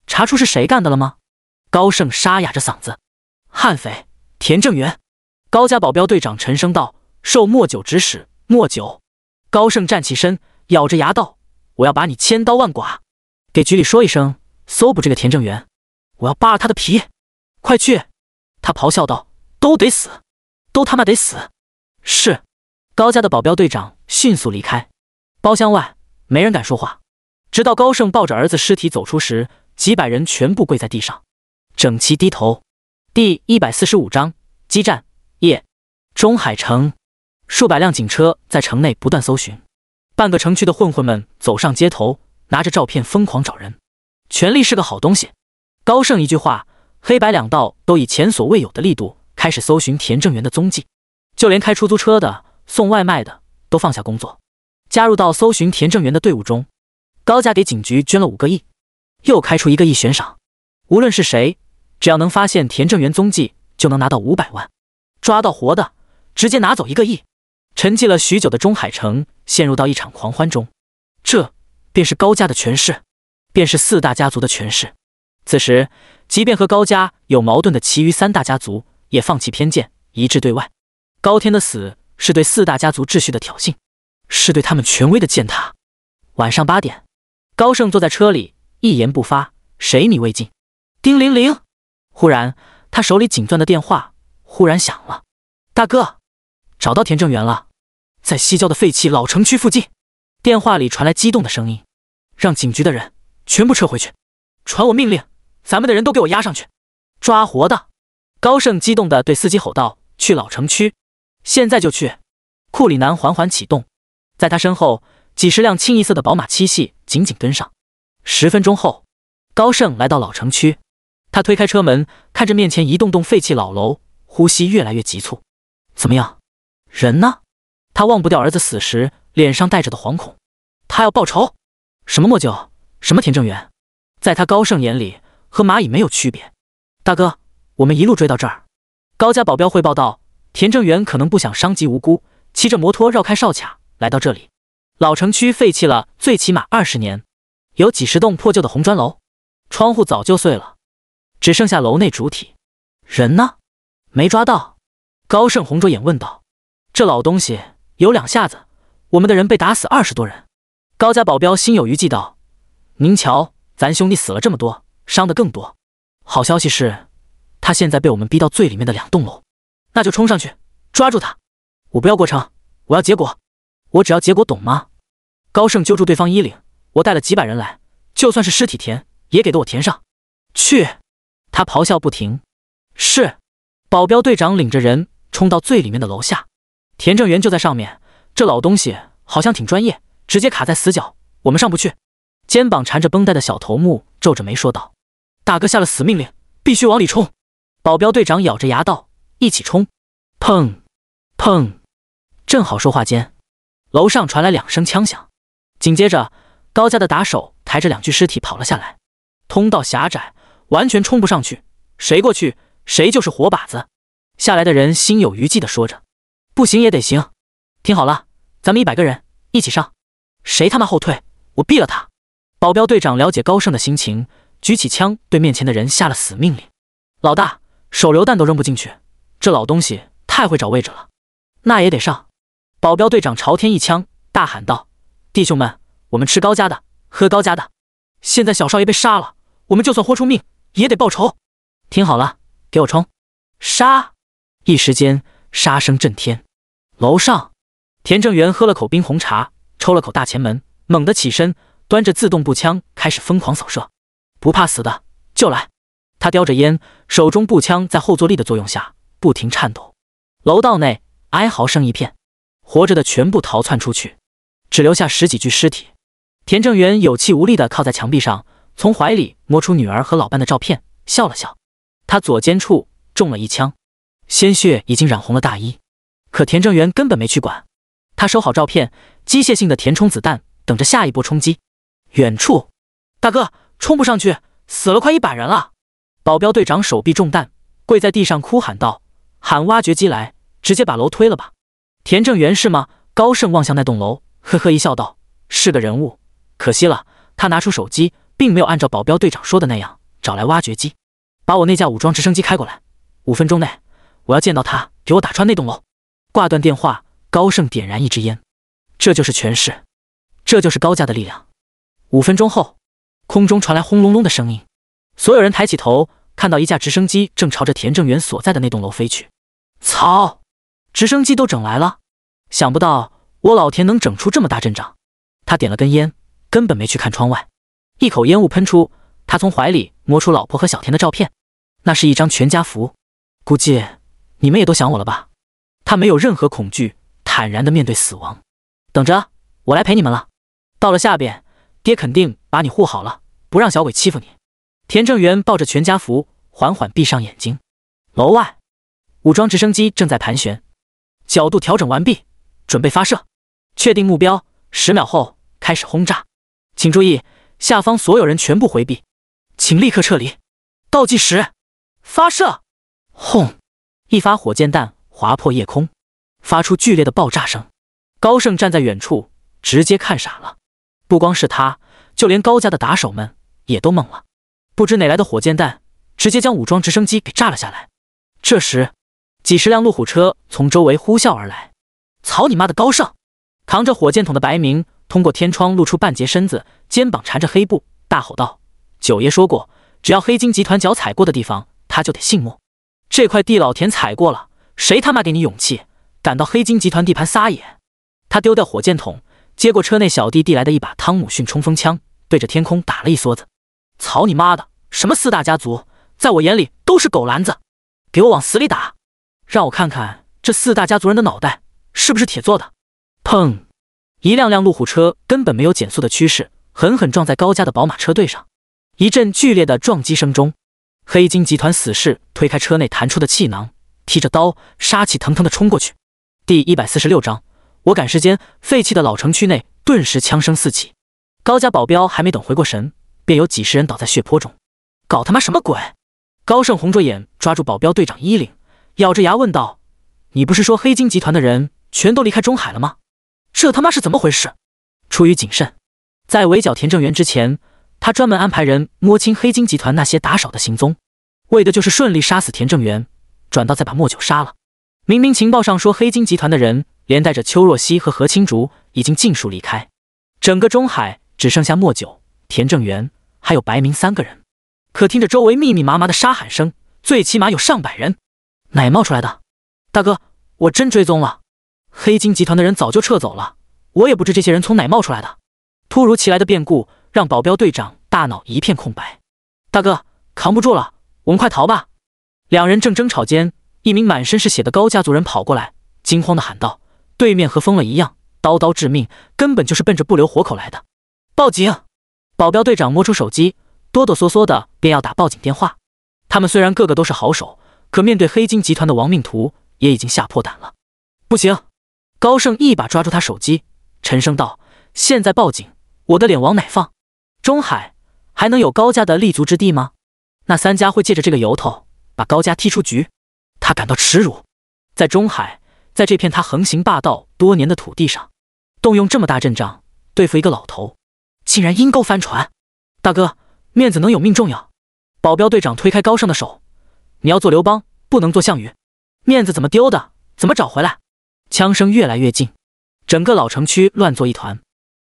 查出是谁干的了吗？高盛沙哑着嗓子。悍匪田正元，高家保镖队长沉声道：“受莫九指使。”莫九。高盛站起身，咬着牙道：“我要把你千刀万剐！”给局里说一声，搜捕这个田正元，我要扒了他的皮！快去！他咆哮道：“都得死，都他妈得死！”是。高家的保镖队长迅速离开。包厢外。没人敢说话，直到高盛抱着儿子尸体走出时，几百人全部跪在地上，整齐低头。第一百四十五章激战夜，中海城，数百辆警车在城内不断搜寻，半个城区的混混们走上街头，拿着照片疯狂找人。权力是个好东西，高盛一句话，黑白两道都以前所未有的力度开始搜寻田正元的踪迹，就连开出租车的、送外卖的都放下工作。加入到搜寻田正元的队伍中，高家给警局捐了五个亿，又开出一个亿悬赏。无论是谁，只要能发现田正元踪迹，就能拿到五百万；抓到活的，直接拿走一个亿。沉寂了许久的中海城陷入到一场狂欢中，这便是高家的权势，便是四大家族的权势。此时，即便和高家有矛盾的其余三大家族，也放弃偏见，一致对外。高天的死是对四大家族秩序的挑衅。是对他们权威的践踏。晚上八点，高盛坐在车里一言不发，谁你未进。叮铃铃！忽然，他手里紧攥的电话忽然响了。大哥，找到田正元了，在西郊的废弃老城区附近。电话里传来激动的声音：“让警局的人全部撤回去，传我命令，咱们的人都给我压上去，抓活的！”高盛激动的对司机吼道：“去老城区，现在就去！”库里南缓缓启动。在他身后，几十辆清一色的宝马七系紧紧跟上。十分钟后，高盛来到老城区，他推开车门，看着面前一栋栋废弃老楼，呼吸越来越急促。怎么样？人呢？他忘不掉儿子死时脸上带着的惶恐。他要报仇！什么莫九，什么田正元，在他高盛眼里和蚂蚁没有区别。大哥，我们一路追到这儿。高家保镖汇报道：田正元可能不想伤及无辜，骑着摩托绕开哨卡。来到这里，老城区废弃了最起码二十年，有几十栋破旧的红砖楼，窗户早就碎了，只剩下楼内主体。人呢？没抓到。高盛红着眼问道：“这老东西有两下子，我们的人被打死二十多人。”高家保镖心有余悸道：“您瞧，咱兄弟死了这么多，伤的更多。好消息是，他现在被我们逼到最里面的两栋楼，那就冲上去抓住他。我不要过程，我要结果。”我只要结果，懂吗？高盛揪住对方衣领。我带了几百人来，就算是尸体填，也给的我填上去。他咆哮不停。是，保镖队长领着人冲到最里面的楼下，田正元就在上面。这老东西好像挺专业，直接卡在死角，我们上不去。肩膀缠着绷带的小头目皱着眉说道：“大哥下了死命令，必须往里冲。”保镖队长咬着牙道：“一起冲！”砰，砰，正好说话间。楼上传来两声枪响，紧接着高家的打手抬着两具尸体跑了下来。通道狭窄，完全冲不上去，谁过去谁就是活靶子。下来的人心有余悸地说着：“不行也得行。”听好了，咱们一百个人一起上，谁他妈后退，我毙了他！保镖队长了解高盛的心情，举起枪对面前的人下了死命令：“老大，手榴弹都扔不进去，这老东西太会找位置了。”那也得上。保镖队长朝天一枪，大喊道：“弟兄们，我们吃高家的，喝高家的。现在小少爷被杀了，我们就算豁出命也得报仇！听好了，给我冲！杀！”一时间杀声震天。楼上，田正元喝了口冰红茶，抽了口大前门，猛地起身，端着自动步枪开始疯狂扫射。不怕死的就来！他叼着烟，手中步枪在后坐力的作用下不停颤抖。楼道内哀嚎声一片。活着的全部逃窜出去，只留下十几具尸体。田正元有气无力地靠在墙壁上，从怀里摸出女儿和老伴的照片，笑了笑。他左肩处中了一枪，鲜血已经染红了大衣，可田正元根本没去管。他收好照片，机械性的填充子弹，等着下一波冲击。远处，大哥冲不上去，死了快一百人了。保镖队长手臂中弹，跪在地上哭喊道：“喊挖掘机来，直接把楼推了吧！”田正元是吗？高盛望向那栋楼，呵呵一笑，道：“是个人物，可惜了。”他拿出手机，并没有按照保镖队长说的那样找来挖掘机，把我那架武装直升机开过来。五分钟内，我要见到他，给我打穿那栋楼。挂断电话，高盛点燃一支烟。这就是权势，这就是高价的力量。五分钟后，空中传来轰隆隆的声音，所有人抬起头，看到一架直升机正朝着田正元所在的那栋楼飞去。操！直升机都整来了，想不到我老田能整出这么大阵仗。他点了根烟，根本没去看窗外，一口烟雾喷出。他从怀里摸出老婆和小田的照片，那是一张全家福。估计你们也都想我了吧？他没有任何恐惧，坦然地面对死亡。等着，我来陪你们了。到了下边，爹肯定把你护好了，不让小鬼欺负你。田正元抱着全家福，缓缓闭上眼睛。楼外，武装直升机正在盘旋。角度调整完毕，准备发射。确定目标，十秒后开始轰炸。请注意，下方所有人全部回避，请立刻撤离。倒计时，发射！轰！一发火箭弹划破夜空，发出剧烈的爆炸声。高盛站在远处，直接看傻了。不光是他，就连高家的打手们也都懵了。不知哪来的火箭弹，直接将武装直升机给炸了下来。这时，几十辆路虎车从周围呼啸而来。草你妈的高尚！扛着火箭筒的白明通过天窗露出半截身子，肩膀缠着黑布，大吼道：“九爷说过，只要黑金集团脚踩过的地方，他就得姓莫。这块地老田踩过了，谁他妈给你勇气赶到黑金集团地盘撒野？”他丢掉火箭筒，接过车内小弟递来的一把汤姆逊冲锋枪，对着天空打了一梭子。草你妈的！什么四大家族，在我眼里都是狗篮子！给我往死里打！让我看看这四大家族人的脑袋是不是铁做的！砰！一辆辆路虎车根本没有减速的趋势，狠狠撞在高家的宝马车队上。一阵剧烈的撞击声中，黑金集团死士推开车内弹出的气囊，提着刀，杀气腾腾的冲过去。第一百四十六章，我赶时间。废弃的老城区内顿时枪声四起，高家保镖还没等回过神，便有几十人倒在血泊中。搞他妈什么鬼！高盛红着眼抓住保镖队长衣领。咬着牙问道：“你不是说黑金集团的人全都离开中海了吗？这他妈是怎么回事？”出于谨慎，在围剿田正元之前，他专门安排人摸清黑金集团那些打手的行踪，为的就是顺利杀死田正元，转到再把莫九杀了。明明情报上说黑金集团的人连带着邱若曦和何青竹已经尽数离开，整个中海只剩下莫九、田正元还有白明三个人，可听着周围密密麻麻的杀喊声，最起码有上百人。哪冒出来的？大哥，我真追踪了，黑金集团的人早就撤走了，我也不知这些人从哪冒出来的。突如其来的变故让保镖队长大脑一片空白，大哥扛不住了，我们快逃吧！两人正争吵间，一名满身是血的高家族人跑过来，惊慌的喊道：“对面和疯了一样，刀刀致命，根本就是奔着不留活口来的！”报警！保镖队长摸出手机，哆哆嗦嗦的便要打报警电话。他们虽然个个都是好手。可面对黑金集团的亡命徒，也已经吓破胆了。不行！高盛一把抓住他手机，沉声道：“现在报警，我的脸往哪放？中海还能有高家的立足之地吗？那三家会借着这个由头把高家踢出局。”他感到耻辱，在中海，在这片他横行霸道多年的土地上，动用这么大阵仗对付一个老头，竟然阴沟翻船。大哥，面子能有命重要。保镖队长推开高盛的手。你要做刘邦，不能做项羽，面子怎么丢的？怎么找回来？枪声越来越近，整个老城区乱作一团，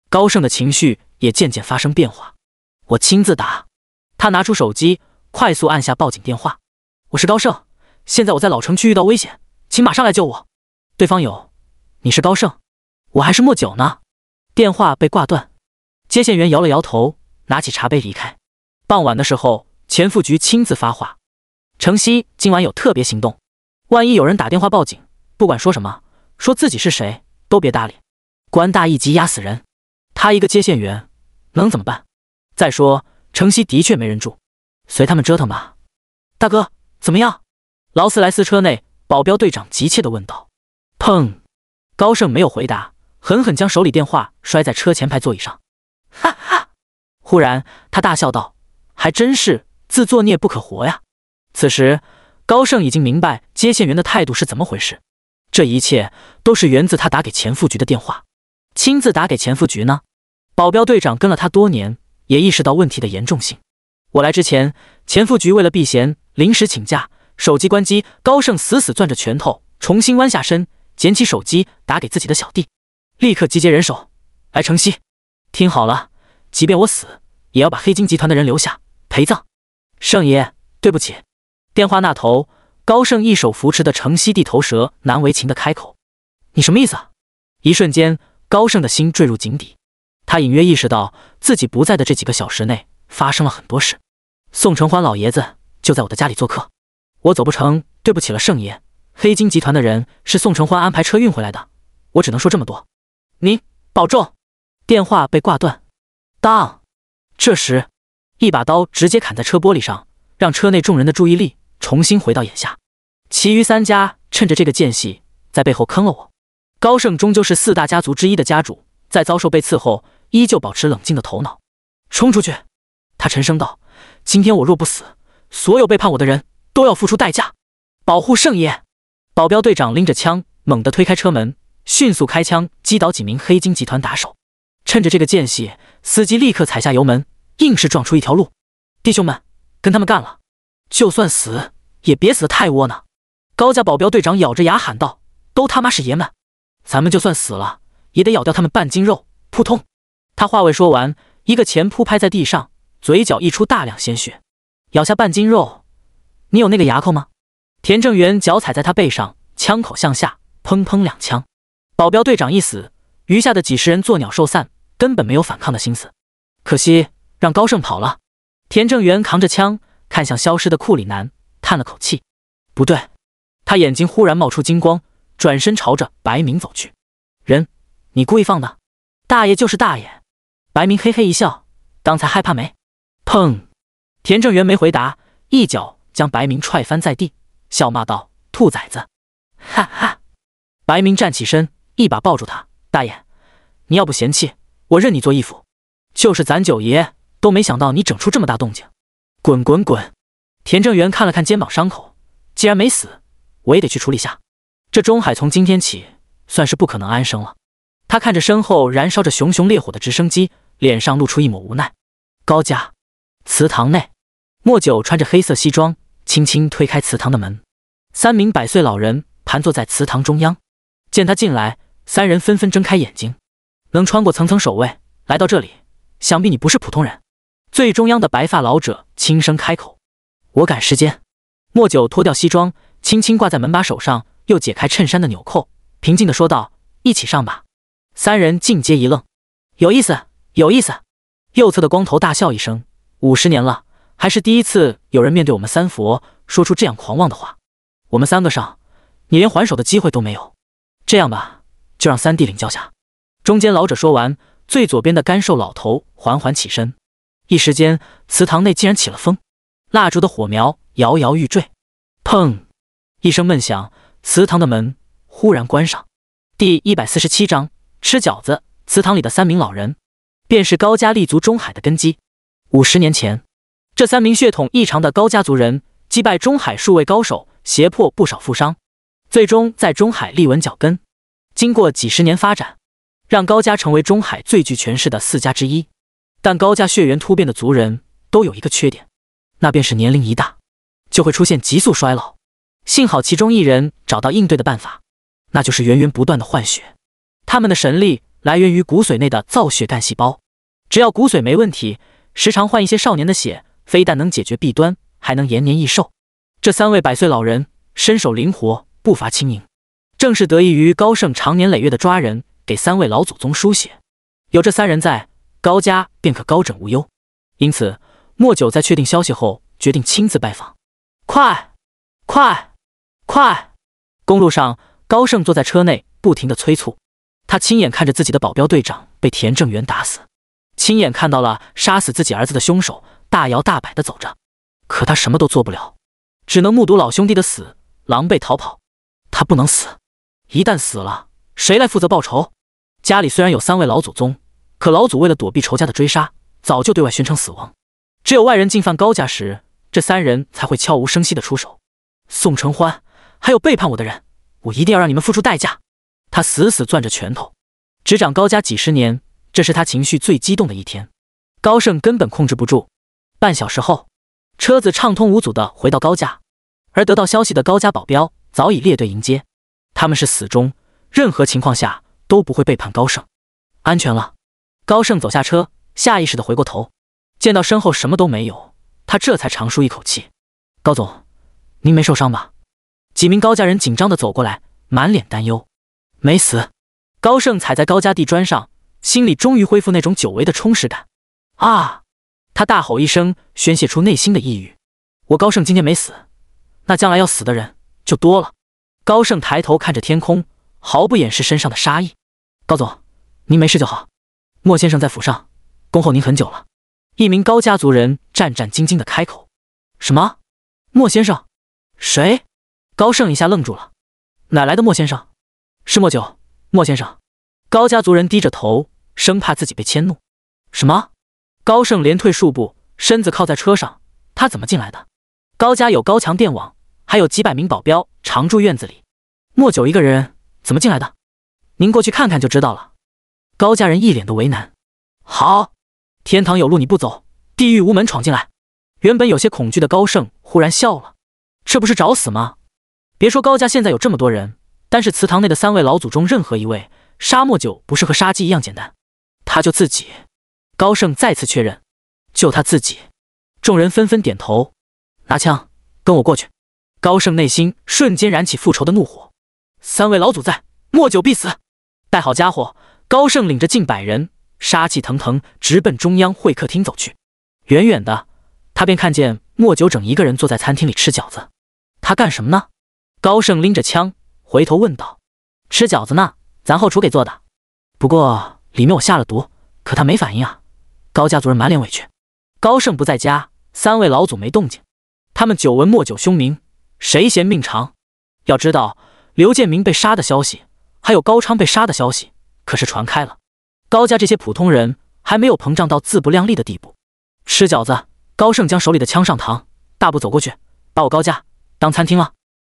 高盛的情绪也渐渐发生变化。我亲自打，他拿出手机，快速按下报警电话。我是高盛，现在我在老城区遇到危险，请马上来救我。对方有，你是高盛，我还是莫九呢？电话被挂断，接线员摇了摇头，拿起茶杯离开。傍晚的时候，钱富局亲自发话。城西今晚有特别行动，万一有人打电话报警，不管说什么，说自己是谁，都别搭理。官大一级压死人，他一个接线员能怎么办？再说城西的确没人住，随他们折腾吧。大哥怎么样？劳斯莱斯车内，保镖队长急切地问道。砰！高盛没有回答，狠狠将手里电话摔在车前排座椅上。哈哈！忽然他大笑道：“还真是自作孽不可活呀！”此时，高盛已经明白接线员的态度是怎么回事，这一切都是源自他打给钱富局的电话。亲自打给钱富局呢？保镖队长跟了他多年，也意识到问题的严重性。我来之前，钱富局为了避嫌，临时请假，手机关机。高盛死死攥着拳头，重新弯下身，捡起手机，打给自己的小弟，立刻集结人手来城西。听好了，即便我死，也要把黑金集团的人留下陪葬。盛爷，对不起。电话那头，高盛一手扶持的城西地头蛇难为情的开口：“你什么意思？”啊？一瞬间，高盛的心坠入井底。他隐约意识到，自己不在的这几个小时内发生了很多事。宋承欢老爷子就在我的家里做客，我走不成，对不起了，盛爷。黑金集团的人是宋承欢安排车运回来的，我只能说这么多。您保重。电话被挂断。当，这时，一把刀直接砍在车玻璃上，让车内众人的注意力。重新回到眼下，其余三家趁着这个间隙在背后坑了我。高盛终究是四大家族之一的家主，在遭受被刺后，依旧保持冷静的头脑，冲出去。他沉声道：“今天我若不死，所有背叛我的人都要付出代价。”保护圣爷！保镖队长拎着枪，猛地推开车门，迅速开枪击倒几名黑金集团打手。趁着这个间隙，司机立刻踩下油门，硬是撞出一条路。弟兄们，跟他们干了！就算死也别死的太窝囊！高家保镖队长咬着牙喊道：“都他妈是爷们，咱们就算死了也得咬掉他们半斤肉！”扑通，他话未说完，一个前扑拍在地上，嘴角溢出大量鲜血，咬下半斤肉，你有那个牙口吗？田正元脚踩在他背上，枪口向下，砰砰两枪。保镖队长一死，余下的几十人作鸟兽散，根本没有反抗的心思。可惜让高胜跑了。田正元扛着枪。看向消失的库里南，叹了口气。不对，他眼睛忽然冒出金光，转身朝着白明走去。人，你故意放的？大爷就是大爷。白明嘿嘿一笑，刚才害怕没？砰！田正元没回答，一脚将白明踹翻在地，笑骂道：“兔崽子！”哈哈。白明站起身，一把抱住他：“大爷，你要不嫌弃，我认你做义父。就是咱九爷，都没想到你整出这么大动静。”滚滚滚！田正元看了看肩膀伤口，既然没死，我也得去处理下。这中海从今天起算是不可能安生了。他看着身后燃烧着熊熊烈火的直升机，脸上露出一抹无奈。高家祠堂内，莫九穿着黑色西装，轻轻推开祠堂的门。三名百岁老人盘坐在祠堂中央，见他进来，三人纷纷睁开眼睛。能穿过层层守卫来到这里，想必你不是普通人。最中央的白发老者轻声开口：“我赶时间。”莫九脱掉西装，轻轻挂在门把手上，又解开衬衫的纽扣，平静地说道：“一起上吧。”三人尽皆一愣：“有意思，有意思！”右侧的光头大笑一声：“五十年了，还是第一次有人面对我们三佛说出这样狂妄的话。我们三个上，你连还手的机会都没有。这样吧，就让三弟领教下。”中间老者说完，最左边的干瘦老头缓缓起身。一时间，祠堂内竟然起了风，蜡烛的火苗摇摇欲坠。砰！一声闷响，祠堂的门忽然关上。第一百四十七章吃饺子。祠堂里的三名老人，便是高家立足中海的根基。五十年前，这三名血统异常的高家族人击败中海数位高手，胁迫不少富商，最终在中海立稳脚跟。经过几十年发展，让高家成为中海最具权势的四家之一。但高价血缘突变的族人都有一个缺点，那便是年龄一大就会出现急速衰老。幸好其中一人找到应对的办法，那就是源源不断的换血。他们的神力来源于骨髓内的造血干细胞，只要骨髓没问题，时常换一些少年的血，非但能解决弊端，还能延年益寿。这三位百岁老人身手灵活，步伐轻盈，正是得益于高盛长年累月的抓人给三位老祖宗输血。有这三人在。高家便可高枕无忧，因此莫九在确定消息后，决定亲自拜访。快，快，快！公路上，高盛坐在车内，不停的催促。他亲眼看着自己的保镖队长被田正元打死，亲眼看到了杀死自己儿子的凶手大摇大摆的走着，可他什么都做不了，只能目睹老兄弟的死，狼狈逃跑。他不能死，一旦死了，谁来负责报仇？家里虽然有三位老祖宗。可老祖为了躲避仇家的追杀，早就对外宣称死亡。只有外人进犯高家时，这三人才会悄无声息的出手。宋承欢，还有背叛我的人，我一定要让你们付出代价！他死死攥着拳头，执掌高家几十年，这是他情绪最激动的一天。高盛根本控制不住。半小时后，车子畅通无阻的回到高家，而得到消息的高家保镖早已列队迎接。他们是死忠，任何情况下都不会背叛高盛。安全了。高盛走下车，下意识的回过头，见到身后什么都没有，他这才长舒一口气。高总，您没受伤吧？几名高家人紧张的走过来，满脸担忧。没死。高盛踩在高家地砖上，心里终于恢复那种久违的充实感。啊！他大吼一声，宣泄出内心的抑郁。我高盛今天没死，那将来要死的人就多了。高盛抬头看着天空，毫不掩饰身上的杀意。高总，您没事就好。莫先生在府上恭候您很久了。一名高家族人战战兢兢的开口：“什么？莫先生？谁？”高盛一下愣住了：“哪来的莫先生？是莫九，莫先生。”高家族人低着头，生怕自己被迁怒。“什么？”高盛连退数步，身子靠在车上。他怎么进来的？高家有高墙电网，还有几百名保镖常驻院子里。莫九一个人怎么进来的？您过去看看就知道了。高家人一脸的为难。好，天堂有路你不走，地狱无门闯进来。原本有些恐惧的高盛忽然笑了，这不是找死吗？别说高家现在有这么多人，但是祠堂内的三位老祖中任何一位，杀莫九不是和杀鸡一样简单？他就自己。高盛再次确认，就他自己。众人纷纷点头。拿枪，跟我过去。高盛内心瞬间燃起复仇的怒火。三位老祖在，莫九必死。带好家伙。高盛领着近百人，杀气腾腾，直奔中央会客厅走去。远远的，他便看见莫九整一个人坐在餐厅里吃饺子。他干什么呢？高盛拎着枪回头问道：“吃饺子呢？咱后厨给做的。不过里面我下了毒，可他没反应啊。”高家族人满脸委屈。高盛不在家，三位老祖没动静。他们久闻莫九凶名，谁嫌命长？要知道刘建明被杀的消息，还有高昌被杀的消息。可是传开了，高家这些普通人还没有膨胀到自不量力的地步。吃饺子，高盛将手里的枪上膛，大步走过去，把我高家当餐厅了，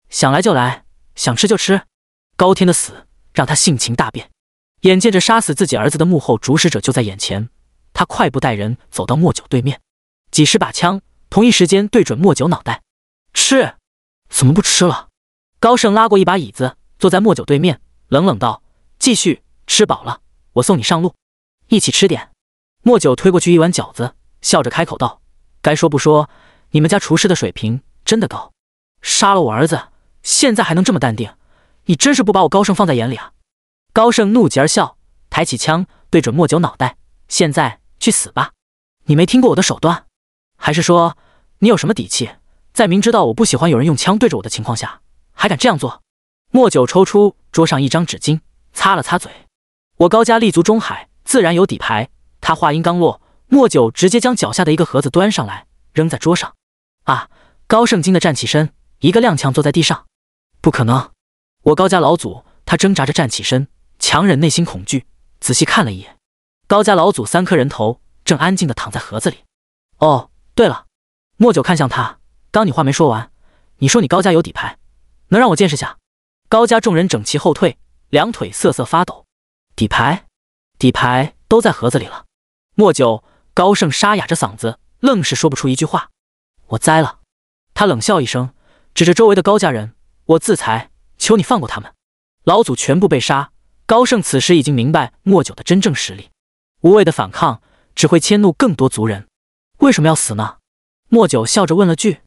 想来就来，想吃就吃。高天的死让他性情大变，眼见着杀死自己儿子的幕后主使者就在眼前，他快步带人走到莫九对面，几十把枪同一时间对准莫九脑袋，吃？怎么不吃了？高盛拉过一把椅子，坐在莫九对面，冷冷道：“继续。”吃饱了，我送你上路，一起吃点。莫九推过去一碗饺子，笑着开口道：“该说不说，你们家厨师的水平真的高。杀了我儿子，现在还能这么淡定，你真是不把我高盛放在眼里啊！”高盛怒极而笑，抬起枪对准莫九脑袋：“现在去死吧！你没听过我的手段，还是说你有什么底气，在明知道我不喜欢有人用枪对着我的情况下，还敢这样做？”莫九抽出桌上一张纸巾，擦了擦嘴。我高家立足中海，自然有底牌。他话音刚落，莫九直接将脚下的一个盒子端上来，扔在桌上。啊！高盛惊的站起身，一个踉跄坐在地上。不可能！我高家老祖，他挣扎着站起身，强忍内心恐惧，仔细看了一眼。高家老祖三颗人头正安静的躺在盒子里。哦，对了，莫九看向他，刚你话没说完，你说你高家有底牌，能让我见识下？高家众人整齐后退，两腿瑟瑟发抖。底牌，底牌都在盒子里了。莫九，高盛沙哑着嗓子，愣是说不出一句话。我栽了。他冷笑一声，指着周围的高家人：“我自裁，求你放过他们。老祖全部被杀。”高盛此时已经明白莫九的真正实力，无谓的反抗只会迁怒更多族人。为什么要死呢？莫九笑着问了句：“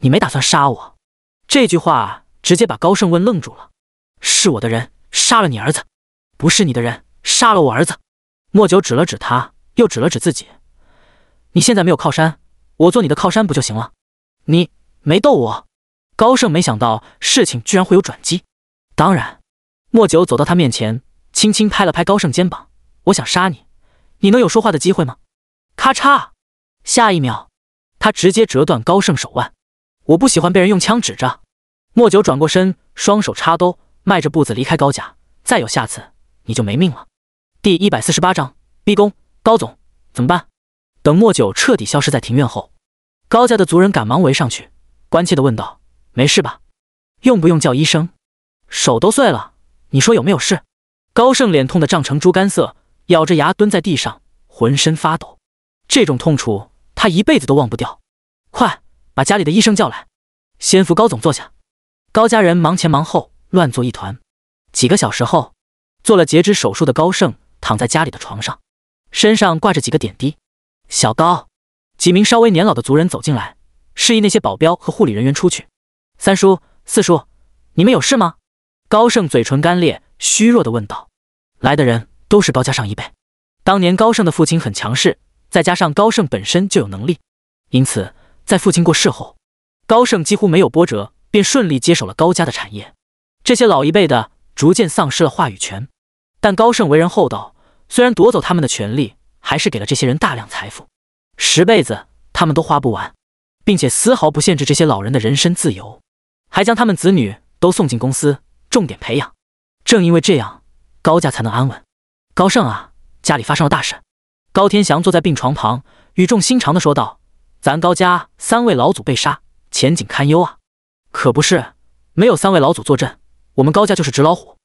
你没打算杀我？”这句话直接把高盛问愣住了。是我的人杀了你儿子。不是你的人，杀了我儿子！莫九指了指他，又指了指自己。你现在没有靠山，我做你的靠山不就行了？你没逗我？高盛没想到事情居然会有转机。当然，莫九走到他面前，轻轻拍了拍高盛肩膀。我想杀你，你能有说话的机会吗？咔嚓！下一秒，他直接折断高盛手腕。我不喜欢被人用枪指着。莫九转过身，双手插兜，迈着步子离开高家。再有下次。你就没命了。第一百四十八章逼宫。高总怎么办？等莫九彻底消失在庭院后，高家的族人赶忙围上去，关切的问道：“没事吧？用不用叫医生？手都碎了，你说有没有事？”高盛脸痛的涨成猪肝色，咬着牙蹲在地上，浑身发抖。这种痛楚他一辈子都忘不掉。快把家里的医生叫来，先扶高总坐下。高家人忙前忙后，乱作一团。几个小时后。做了截肢手术的高盛躺在家里的床上，身上挂着几个点滴。小高，几名稍微年老的族人走进来，示意那些保镖和护理人员出去。三叔、四叔，你们有事吗？高盛嘴唇干裂，虚弱地问道。来的人都是高家上一辈。当年高盛的父亲很强势，再加上高盛本身就有能力，因此在父亲过世后，高盛几乎没有波折，便顺利接手了高家的产业。这些老一辈的。逐渐丧失了话语权，但高盛为人厚道，虽然夺走他们的权利，还是给了这些人大量财富，十辈子他们都花不完，并且丝毫不限制这些老人的人身自由，还将他们子女都送进公司重点培养。正因为这样，高家才能安稳。高盛啊，家里发生了大事。高天祥坐在病床旁，语重心长地说道：“咱高家三位老祖被杀，前景堪忧啊！可不是，没有三位老祖坐镇。”我们高家就是纸老虎，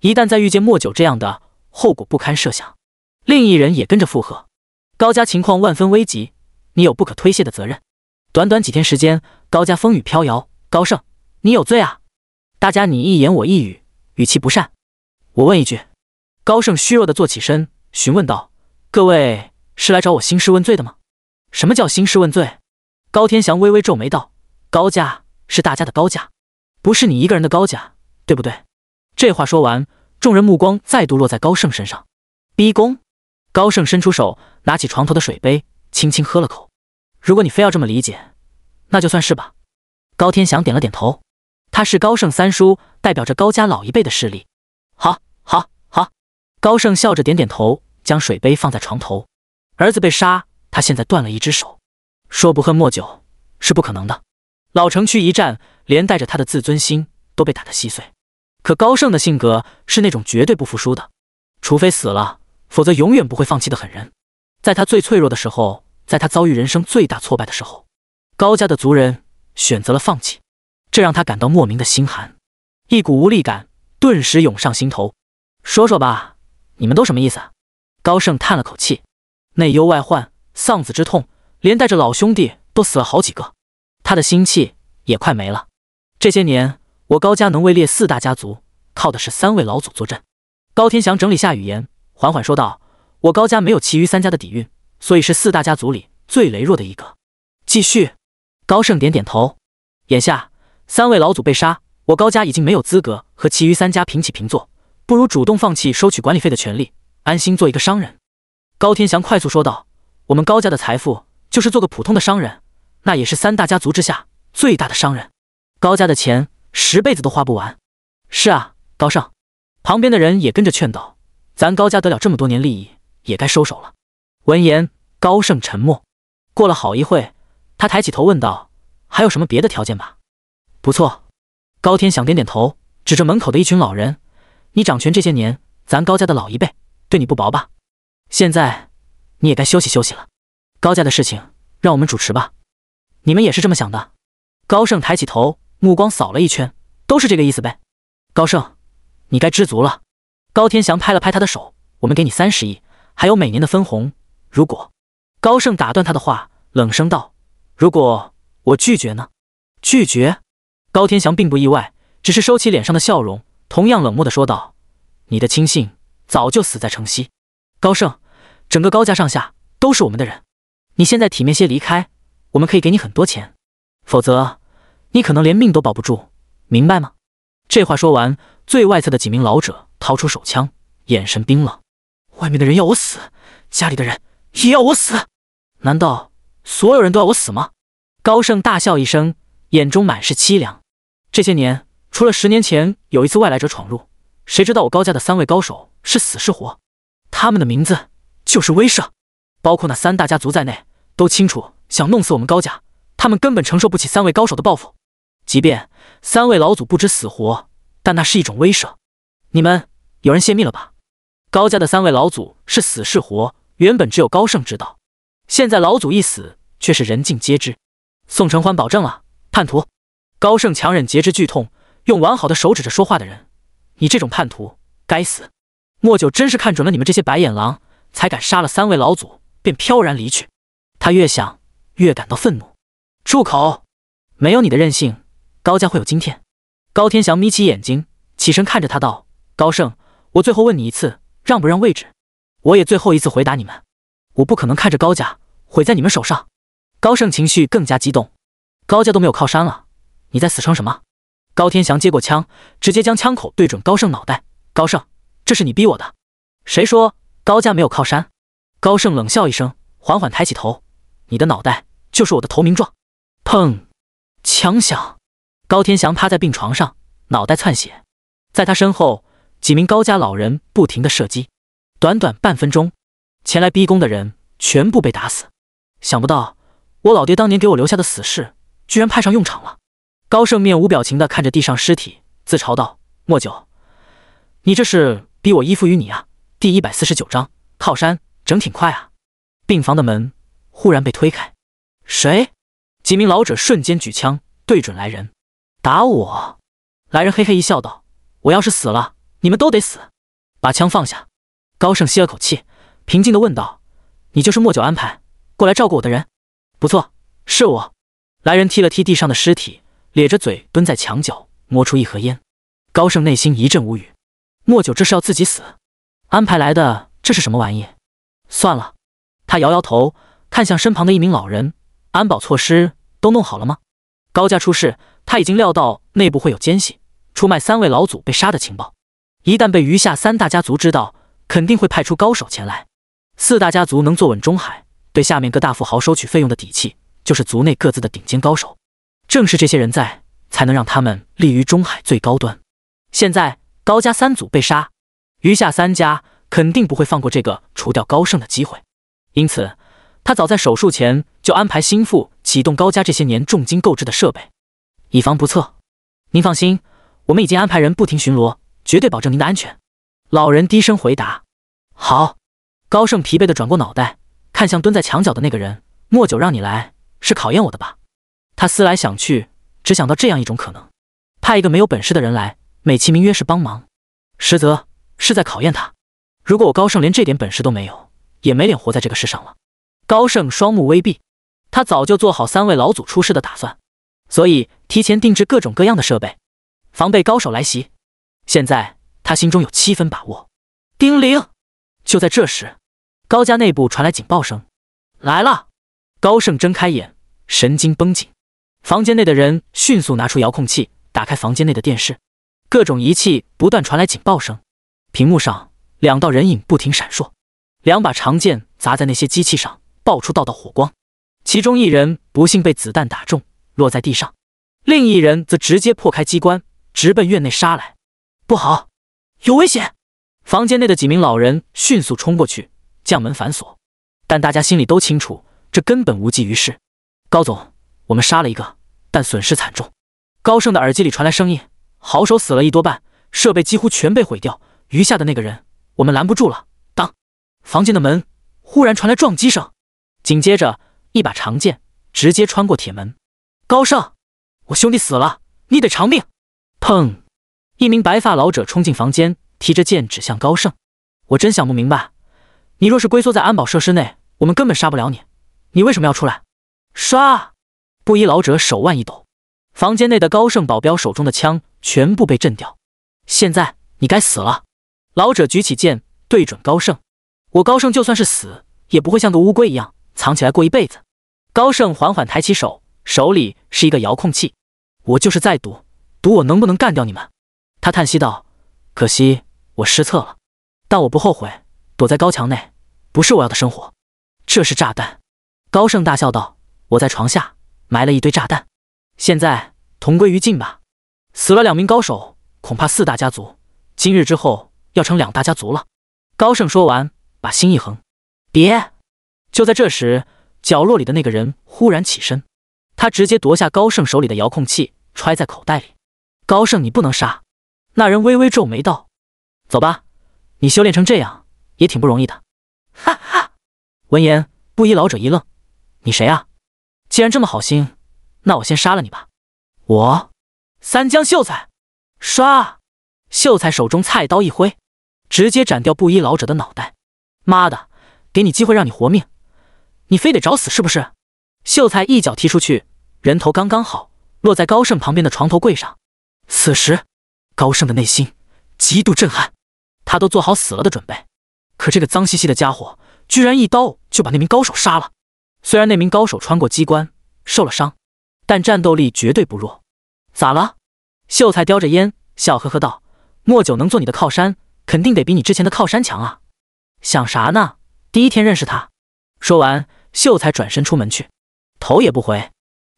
一旦再遇见莫九这样的，后果不堪设想。另一人也跟着附和：“高家情况万分危急，你有不可推卸的责任。”短短几天时间，高家风雨飘摇。高盛，你有罪啊！大家你一言我一语，语气不善。我问一句，高盛虚弱的坐起身，询问道：“各位是来找我兴师问罪的吗？”“什么叫兴师问罪？”高天祥微微皱眉道：“高家是大家的高家，不是你一个人的高家。”对不对？这话说完，众人目光再度落在高盛身上。逼宫？高盛伸出手，拿起床头的水杯，轻轻喝了口。如果你非要这么理解，那就算是吧。高天祥点了点头。他是高盛三叔，代表着高家老一辈的势力。好，好，好。高盛笑着点点头，将水杯放在床头。儿子被杀，他现在断了一只手，说不恨莫九是不可能的。老城区一战，连带着他的自尊心都被打得稀碎。可高盛的性格是那种绝对不服输的，除非死了，否则永远不会放弃的狠人。在他最脆弱的时候，在他遭遇人生最大挫败的时候，高家的族人选择了放弃，这让他感到莫名的心寒，一股无力感顿时涌上心头。说说吧，你们都什么意思？高盛叹了口气，内忧外患，丧子之痛，连带着老兄弟都死了好几个，他的心气也快没了。这些年。我高家能位列四大家族，靠的是三位老祖坐镇。高天祥整理下语言，缓缓说道：“我高家没有其余三家的底蕴，所以是四大家族里最羸弱的一个。”继续。高盛点点头。眼下三位老祖被杀，我高家已经没有资格和其余三家平起平坐，不如主动放弃收取管理费的权利，安心做一个商人。”高天祥快速说道：“我们高家的财富，就是做个普通的商人，那也是三大家族之下最大的商人。高家的钱。”十辈子都花不完，是啊，高盛，旁边的人也跟着劝道：“咱高家得了这么多年利益，也该收手了。”闻言，高盛沉默。过了好一会，他抬起头问道：“还有什么别的条件吧？”“不错。”高天想点点头，指着门口的一群老人：“你掌权这些年，咱高家的老一辈对你不薄吧？现在你也该休息休息了。高家的事情让我们主持吧，你们也是这么想的。”高盛抬起头。目光扫了一圈，都是这个意思呗。高盛，你该知足了。高天祥拍了拍他的手，我们给你三十亿，还有每年的分红。如果高盛打断他的话，冷声道：“如果我拒绝呢？”拒绝。高天祥并不意外，只是收起脸上的笑容，同样冷漠的说道：“你的亲信早就死在城西。高盛，整个高家上下都是我们的人。你现在体面些离开，我们可以给你很多钱。否则。”你可能连命都保不住，明白吗？这话说完，最外侧的几名老者掏出手枪，眼神冰冷。外面的人要我死，家里的人也要我死，难道所有人都要我死吗？高盛大笑一声，眼中满是凄凉。这些年，除了十年前有一次外来者闯入，谁知道我高家的三位高手是死是活？他们的名字就是威慑，包括那三大家族在内，都清楚想弄死我们高家，他们根本承受不起三位高手的报复。即便三位老祖不知死活，但那是一种威慑。你们有人泄密了吧？高家的三位老祖是死是活，原本只有高盛知道。现在老祖一死，却是人尽皆知。宋承欢保证了，叛徒！高盛强忍截肢剧痛，用完好的手指着说话的人：“你这种叛徒，该死！”莫九真是看准了你们这些白眼狼，才敢杀了三位老祖，便飘然离去。他越想越感到愤怒，住口！没有你的任性。高家会有今天。高天祥眯起眼睛，起身看着他道：“高盛，我最后问你一次，让不让位置？我也最后一次回答你们，我不可能看着高家毁在你们手上。”高盛情绪更加激动：“高家都没有靠山了，你在死撑什么？”高天祥接过枪，直接将枪口对准高盛脑袋。高盛，这是你逼我的。谁说高家没有靠山？高盛冷笑一声，缓缓抬起头：“你的脑袋就是我的投名状。”砰，枪响。高天祥趴在病床上，脑袋窜血。在他身后，几名高家老人不停的射击。短短半分钟，前来逼宫的人全部被打死。想不到我老爹当年给我留下的死士，居然派上用场了。高盛面无表情的看着地上尸体，自嘲道：“莫九，你这是逼我依附于你啊！”第一百四十九章靠山整挺快啊！病房的门忽然被推开，谁？几名老者瞬间举枪对准来人。打我！来人嘿嘿一笑，道：“我要是死了，你们都得死。”把枪放下。高盛吸了口气，平静地问道：“你就是莫九安排过来照顾我的人？”“不错，是我。”来人踢了踢地上的尸体，咧着嘴蹲在墙角，摸出一盒烟。高盛内心一阵无语：莫九这是要自己死？安排来的这是什么玩意？算了，他摇摇头，看向身旁的一名老人：“安保措施都弄好了吗？”高家出事。他已经料到内部会有奸细出卖三位老祖被杀的情报，一旦被余下三大家族知道，肯定会派出高手前来。四大家族能坐稳中海，对下面各大富豪收取费用的底气，就是族内各自的顶尖高手。正是这些人在，才能让他们立于中海最高端。现在高家三祖被杀，余下三家肯定不会放过这个除掉高盛的机会，因此他早在手术前就安排心腹启动高家这些年重金购置的设备。以防不测，您放心，我们已经安排人不停巡逻，绝对保证您的安全。老人低声回答：“好。”高盛疲惫的转过脑袋，看向蹲在墙角的那个人。莫九，让你来是考验我的吧？他思来想去，只想到这样一种可能：派一个没有本事的人来，美其名曰是帮忙，实则是在考验他。如果我高盛连这点本事都没有，也没脸活在这个世上了。高盛双目微闭，他早就做好三位老祖出事的打算。所以提前定制各种各样的设备，防备高手来袭。现在他心中有七分把握。丁玲，就在这时，高家内部传来警报声，来了。高盛睁开眼，神经绷紧。房间内的人迅速拿出遥控器，打开房间内的电视，各种仪器不断传来警报声。屏幕上两道人影不停闪烁，两把长剑砸在那些机器上，爆出道道火光。其中一人不幸被子弹打中。落在地上，另一人则直接破开机关，直奔院内杀来。不好，有危险！房间内的几名老人迅速冲过去，将门反锁。但大家心里都清楚，这根本无济于事。高总，我们杀了一个，但损失惨重。高盛的耳机里传来声音：好手死了一多半，设备几乎全被毁掉。余下的那个人，我们拦不住了。当，房间的门忽然传来撞击声，紧接着一把长剑直接穿过铁门。高盛，我兄弟死了，你得偿命！砰！一名白发老者冲进房间，提着剑指向高盛。我真想不明白，你若是龟缩在安保设施内，我们根本杀不了你，你为什么要出来？唰！布衣老者手腕一抖，房间内的高盛保镖手中的枪全部被震掉。现在你该死了！老者举起剑对准高盛。我高盛就算是死，也不会像个乌龟一样藏起来过一辈子。高盛缓缓抬起手。手里是一个遥控器，我就是在赌，赌我能不能干掉你们。他叹息道：“可惜我失策了，但我不后悔。躲在高墙内，不是我要的生活。这是炸弹。”高盛大笑道：“我在床下埋了一堆炸弹，现在同归于尽吧。死了两名高手，恐怕四大家族今日之后要成两大家族了。”高盛说完，把心一横，别！就在这时，角落里的那个人忽然起身。他直接夺下高盛手里的遥控器，揣在口袋里。高盛，你不能杀！那人微微皱眉道：“走吧，你修炼成这样也挺不容易的。”哈哈。闻言，布衣老者一愣：“你谁啊？既然这么好心，那我先杀了你吧。”我，三江秀才。唰！秀才手中菜刀一挥，直接斩掉布衣老者的脑袋。妈的，给你机会让你活命，你非得找死是不是？秀才一脚踢出去。人头刚刚好落在高盛旁边的床头柜上。此时，高盛的内心极度震撼，他都做好死了的准备，可这个脏兮兮的家伙居然一刀就把那名高手杀了。虽然那名高手穿过机关受了伤，但战斗力绝对不弱。咋了？秀才叼着烟笑呵呵道：“莫九能做你的靠山，肯定得比你之前的靠山强啊。”想啥呢？第一天认识他。说完，秀才转身出门去，头也不回。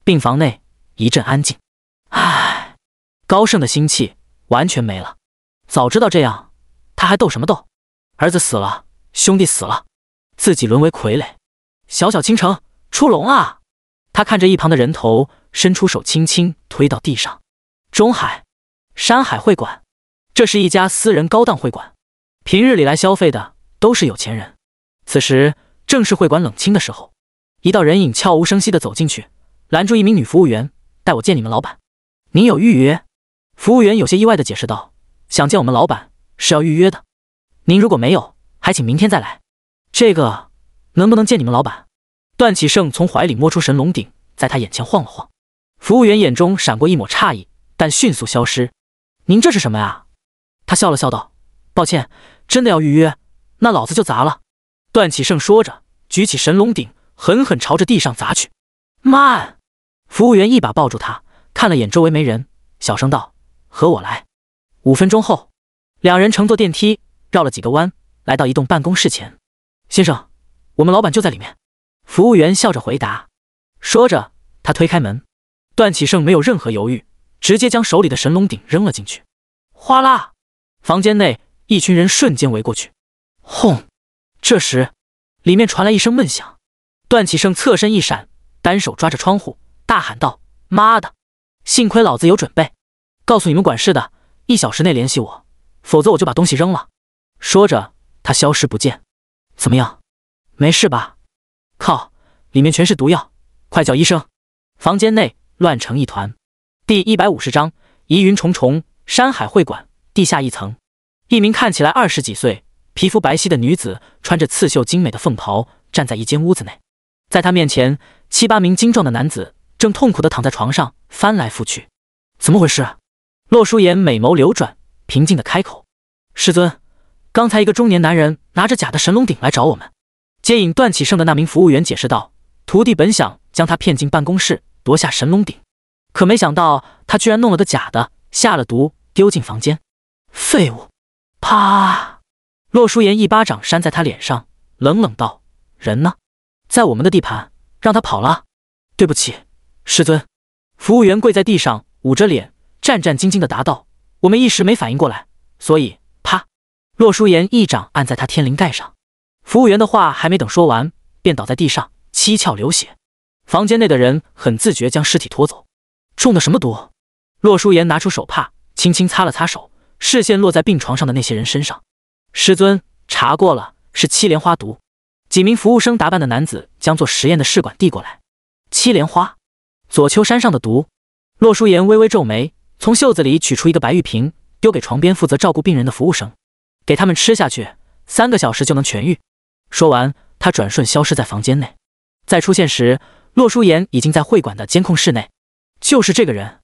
病房内一阵安静。唉，高盛的心气完全没了。早知道这样，他还斗什么斗？儿子死了，兄弟死了，自己沦为傀儡。小小倾城出笼啊！他看着一旁的人头，伸出手轻轻推到地上。中海山海会馆，这是一家私人高档会馆，平日里来消费的都是有钱人。此时正是会馆冷清的时候，一道人影悄无声息地走进去。拦住一名女服务员，带我见你们老板。您有预约？服务员有些意外的解释道：“想见我们老板是要预约的，您如果没有，还请明天再来。”这个能不能见你们老板？段启盛从怀里摸出神龙鼎，在他眼前晃了晃。服务员眼中闪过一抹诧异，但迅速消失。“您这是什么呀？”他笑了笑道：“抱歉，真的要预约，那老子就砸了。”段启盛说着，举起神龙鼎，狠狠朝着地上砸去。慢！服务员一把抱住他，看了眼周围没人，小声道：“和我来。”五分钟后，两人乘坐电梯，绕了几个弯，来到一栋办公室前。“先生，我们老板就在里面。”服务员笑着回答。说着，他推开门。段启胜没有任何犹豫，直接将手里的神龙鼎扔了进去。哗啦！房间内一群人瞬间围过去。轰！这时，里面传来一声闷响。段启胜侧身一闪，单手抓着窗户。大喊道：“妈的，幸亏老子有准备！告诉你们管事的，一小时内联系我，否则我就把东西扔了。”说着，他消失不见。怎么样？没事吧？靠，里面全是毒药！快叫医生！房间内乱成一团。第一百五十章疑云重重。山海会馆地下一层，一名看起来二十几岁、皮肤白皙的女子，穿着刺绣精美的凤袍，站在一间屋子内。在她面前，七八名精壮的男子。正痛苦地躺在床上翻来覆去，怎么回事？洛书言美眸流转，平静地开口：“师尊，刚才一个中年男人拿着假的神龙鼎来找我们。”接引段启胜的那名服务员解释道：“徒弟本想将他骗进办公室夺下神龙鼎，可没想到他居然弄了个假的，下了毒丢进房间。”废物！啪！洛书言一巴掌扇在他脸上，冷冷道：“人呢？在我们的地盘，让他跑了？对不起。”师尊，服务员跪在地上，捂着脸，战战兢兢的答道：“我们一时没反应过来，所以啪！”洛书言一掌按在他天灵盖上，服务员的话还没等说完，便倒在地上，七窍流血。房间内的人很自觉将尸体拖走。中的什么毒？洛书言拿出手帕，轻轻擦了擦手，视线落在病床上的那些人身上。师尊查过了，是七莲花毒。几名服务生打扮的男子将做实验的试管递过来。七莲花。左丘山上的毒，洛书言微微皱眉，从袖子里取出一个白玉瓶，丢给床边负责照顾病人的服务生，给他们吃下去，三个小时就能痊愈。说完，他转瞬消失在房间内。再出现时，洛书言已经在会馆的监控室内。就是这个人，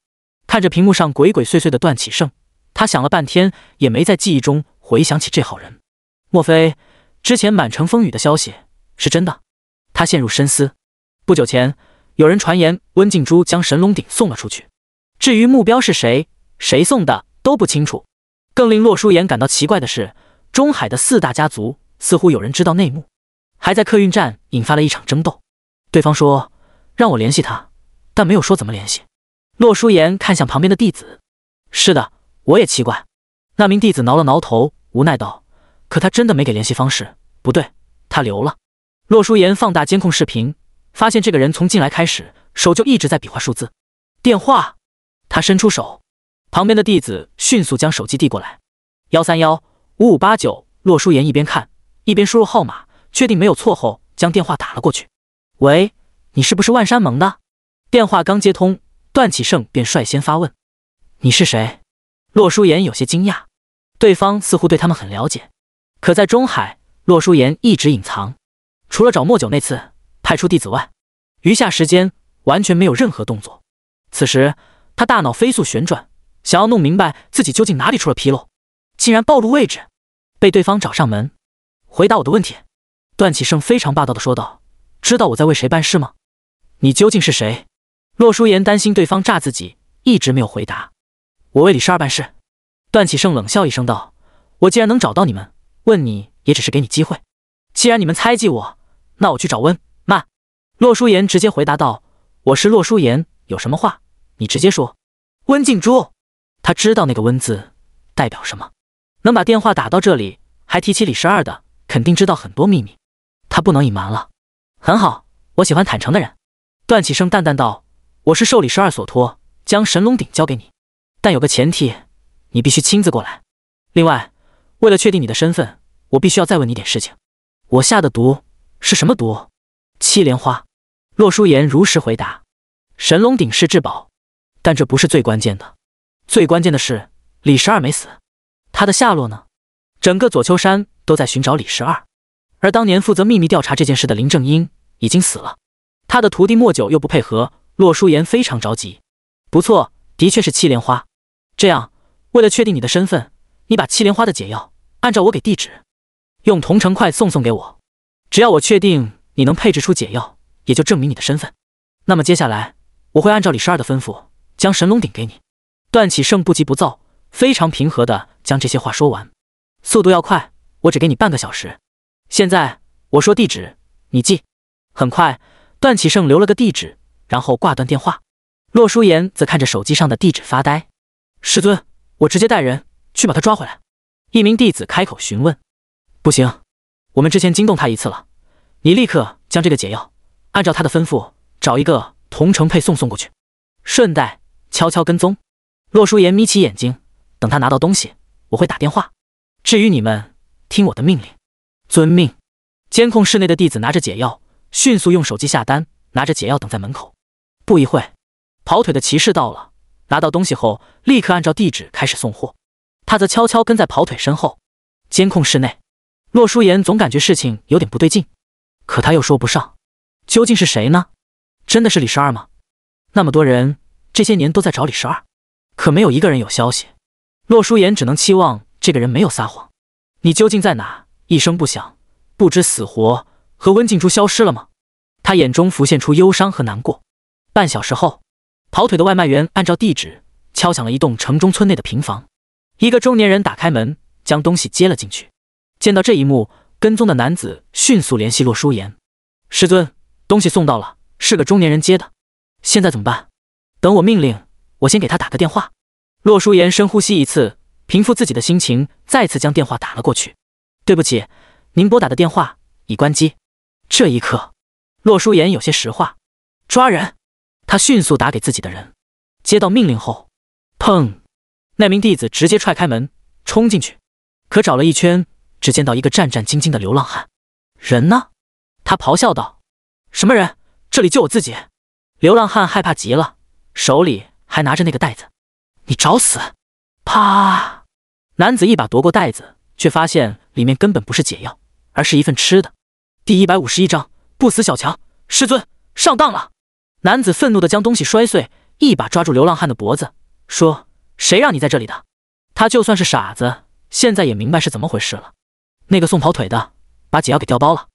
看着屏幕上鬼鬼祟祟的段启盛，他想了半天也没在记忆中回想起这号人。莫非之前满城风雨的消息是真的？他陷入深思。不久前。有人传言温静珠将神龙鼎送了出去，至于目标是谁，谁送的都不清楚。更令洛书言感到奇怪的是，中海的四大家族似乎有人知道内幕，还在客运站引发了一场争斗。对方说让我联系他，但没有说怎么联系。洛书言看向旁边的弟子：“是的，我也奇怪。”那名弟子挠了挠头，无奈道：“可他真的没给联系方式，不对，他留了。”洛书言放大监控视频。发现这个人从进来开始，手就一直在比划数字。电话，他伸出手，旁边的弟子迅速将手机递过来。幺三幺五五八九。洛书言一边看一边输入号码，确定没有错后，将电话打了过去。喂，你是不是万山盟的？电话刚接通，段启盛便率先发问：“你是谁？”洛书言有些惊讶，对方似乎对他们很了解。可在中海，洛书言一直隐藏，除了找莫九那次。派出弟子外，余下时间完全没有任何动作。此时他大脑飞速旋转，想要弄明白自己究竟哪里出了纰漏，竟然暴露位置，被对方找上门。回答我的问题！段启盛非常霸道的说道：“知道我在为谁办事吗？你究竟是谁？”洛书言担心对方炸自己，一直没有回答。我为李十二办事。段启盛冷笑一声道：“我既然能找到你们，问你也只是给你机会。既然你们猜忌我，那我去找温。”洛书言直接回答道：“我是洛书言，有什么话你直接说。”温静珠，他知道那个温字代表什么。能把电话打到这里，还提起李十二的，肯定知道很多秘密。他不能隐瞒了。很好，我喜欢坦诚的人。段启生淡淡道：“我是受李十二所托，将神龙鼎交给你，但有个前提，你必须亲自过来。另外，为了确定你的身份，我必须要再问你点事情。我下的毒是什么毒？七莲花。”洛书言如实回答：“神龙鼎是至宝，但这不是最关键的。最关键的是李十二没死，他的下落呢？整个左丘山都在寻找李十二。而当年负责秘密调查这件事的林正英已经死了，他的徒弟莫九又不配合，洛书言非常着急。不错，的确是七莲花。这样，为了确定你的身份，你把七莲花的解药按照我给地址，用同城快送送给我。只要我确定你能配置出解药。”也就证明你的身份。那么接下来，我会按照李十二的吩咐，将神龙鼎给你。段启胜不急不躁，非常平和的将这些话说完。速度要快，我只给你半个小时。现在我说地址，你记。很快，段启胜留了个地址，然后挂断电话。洛书言则看着手机上的地址发呆。师尊，我直接带人去把他抓回来。一名弟子开口询问。不行，我们之前惊动他一次了，你立刻将这个解药。按照他的吩咐，找一个同城配送送过去，顺带悄悄跟踪。洛书言眯起眼睛，等他拿到东西，我会打电话。至于你们，听我的命令。遵命。监控室内的弟子拿着解药，迅速用手机下单，拿着解药等在门口。不一会跑腿的骑士到了，拿到东西后立刻按照地址开始送货。他则悄悄跟在跑腿身后。监控室内，洛书言总感觉事情有点不对劲，可他又说不上。究竟是谁呢？真的是李十二吗？那么多人这些年都在找李十二，可没有一个人有消息。洛书言只能期望这个人没有撒谎。你究竟在哪？一声不响，不知死活，和温静珠消失了吗？他眼中浮现出忧伤和难过。半小时后，跑腿的外卖员按照地址敲响了一栋城中村内的平房。一个中年人打开门，将东西接了进去。见到这一幕，跟踪的男子迅速联系洛书言，师尊。东西送到了，是个中年人接的。现在怎么办？等我命令，我先给他打个电话。洛书言深呼吸一次，平复自己的心情，再次将电话打了过去。对不起，您拨打的电话已关机。这一刻，洛书言有些石化。抓人！他迅速打给自己的人。接到命令后，砰！那名弟子直接踹开门，冲进去。可找了一圈，只见到一个战战兢兢的流浪汉。人呢？他咆哮道。什么人？这里就我自己。流浪汉害怕极了，手里还拿着那个袋子。你找死！啪！男子一把夺过袋子，却发现里面根本不是解药，而是一份吃的。第一百五十一章不死小强师尊上当了。男子愤怒地将东西摔碎，一把抓住流浪汉的脖子，说：“谁让你在这里的？他就算是傻子，现在也明白是怎么回事了。那个送跑腿的把解药给调包了。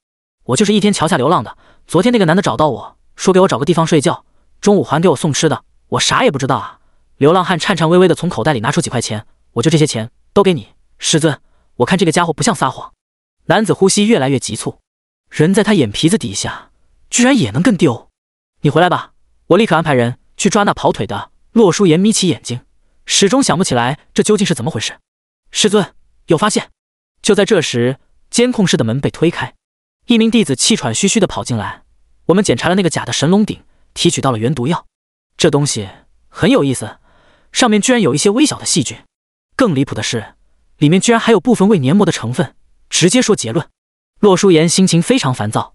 我就是一天桥下流浪的。”昨天那个男的找到我说给我找个地方睡觉，中午还给我送吃的，我啥也不知道啊。流浪汉颤颤巍巍的从口袋里拿出几块钱，我就这些钱，都给你。师尊，我看这个家伙不像撒谎。男子呼吸越来越急促，人在他眼皮子底下，居然也能跟丢。你回来吧，我立刻安排人去抓那跑腿的。洛书言眯起眼睛，始终想不起来这究竟是怎么回事。师尊有发现。就在这时，监控室的门被推开。一名弟子气喘吁吁地跑进来，我们检查了那个假的神龙鼎，提取到了原毒药。这东西很有意思，上面居然有一些微小的细菌。更离谱的是，里面居然还有部分胃黏膜的成分。直接说结论。洛书言心情非常烦躁，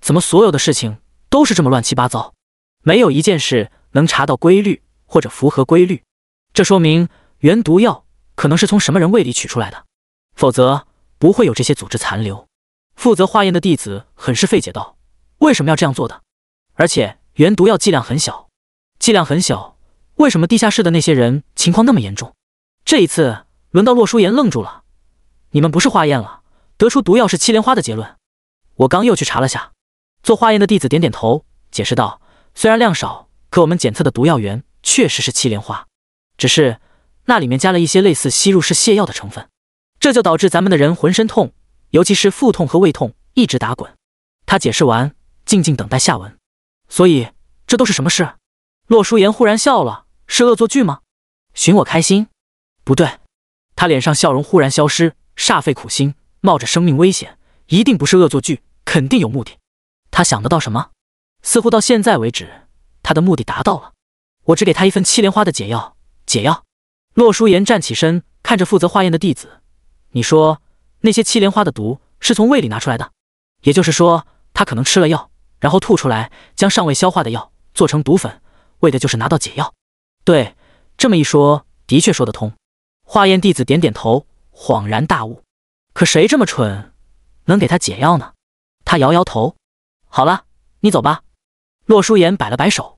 怎么所有的事情都是这么乱七八糟？没有一件事能查到规律或者符合规律。这说明原毒药可能是从什么人胃里取出来的，否则不会有这些组织残留。负责化验的弟子很是费解道：“为什么要这样做的？而且原毒药剂量很小，剂量很小，为什么地下室的那些人情况那么严重？”这一次轮到洛书言愣住了：“你们不是化验了，得出毒药是七莲花的结论？我刚又去查了下。”做化验的弟子点点头，解释道：“虽然量少，可我们检测的毒药源确实是七莲花，只是那里面加了一些类似吸入式泻药的成分，这就导致咱们的人浑身痛。”尤其是腹痛和胃痛，一直打滚。他解释完，静静等待下文。所以这都是什么事？洛书言忽然笑了：“是恶作剧吗？寻我开心？不对。”他脸上笑容忽然消失，煞费苦心，冒着生命危险，一定不是恶作剧，肯定有目的。他想得到什么？似乎到现在为止，他的目的达到了。我只给他一份七莲花的解药。解药。洛书言站起身，看着负责化验的弟子：“你说。”那些七莲花的毒是从胃里拿出来的，也就是说，他可能吃了药，然后吐出来，将尚未消化的药做成毒粉，为的就是拿到解药。对，这么一说，的确说得通。化验弟子点点头，恍然大悟。可谁这么蠢，能给他解药呢？他摇摇头。好了，你走吧。洛书言摆了摆手：“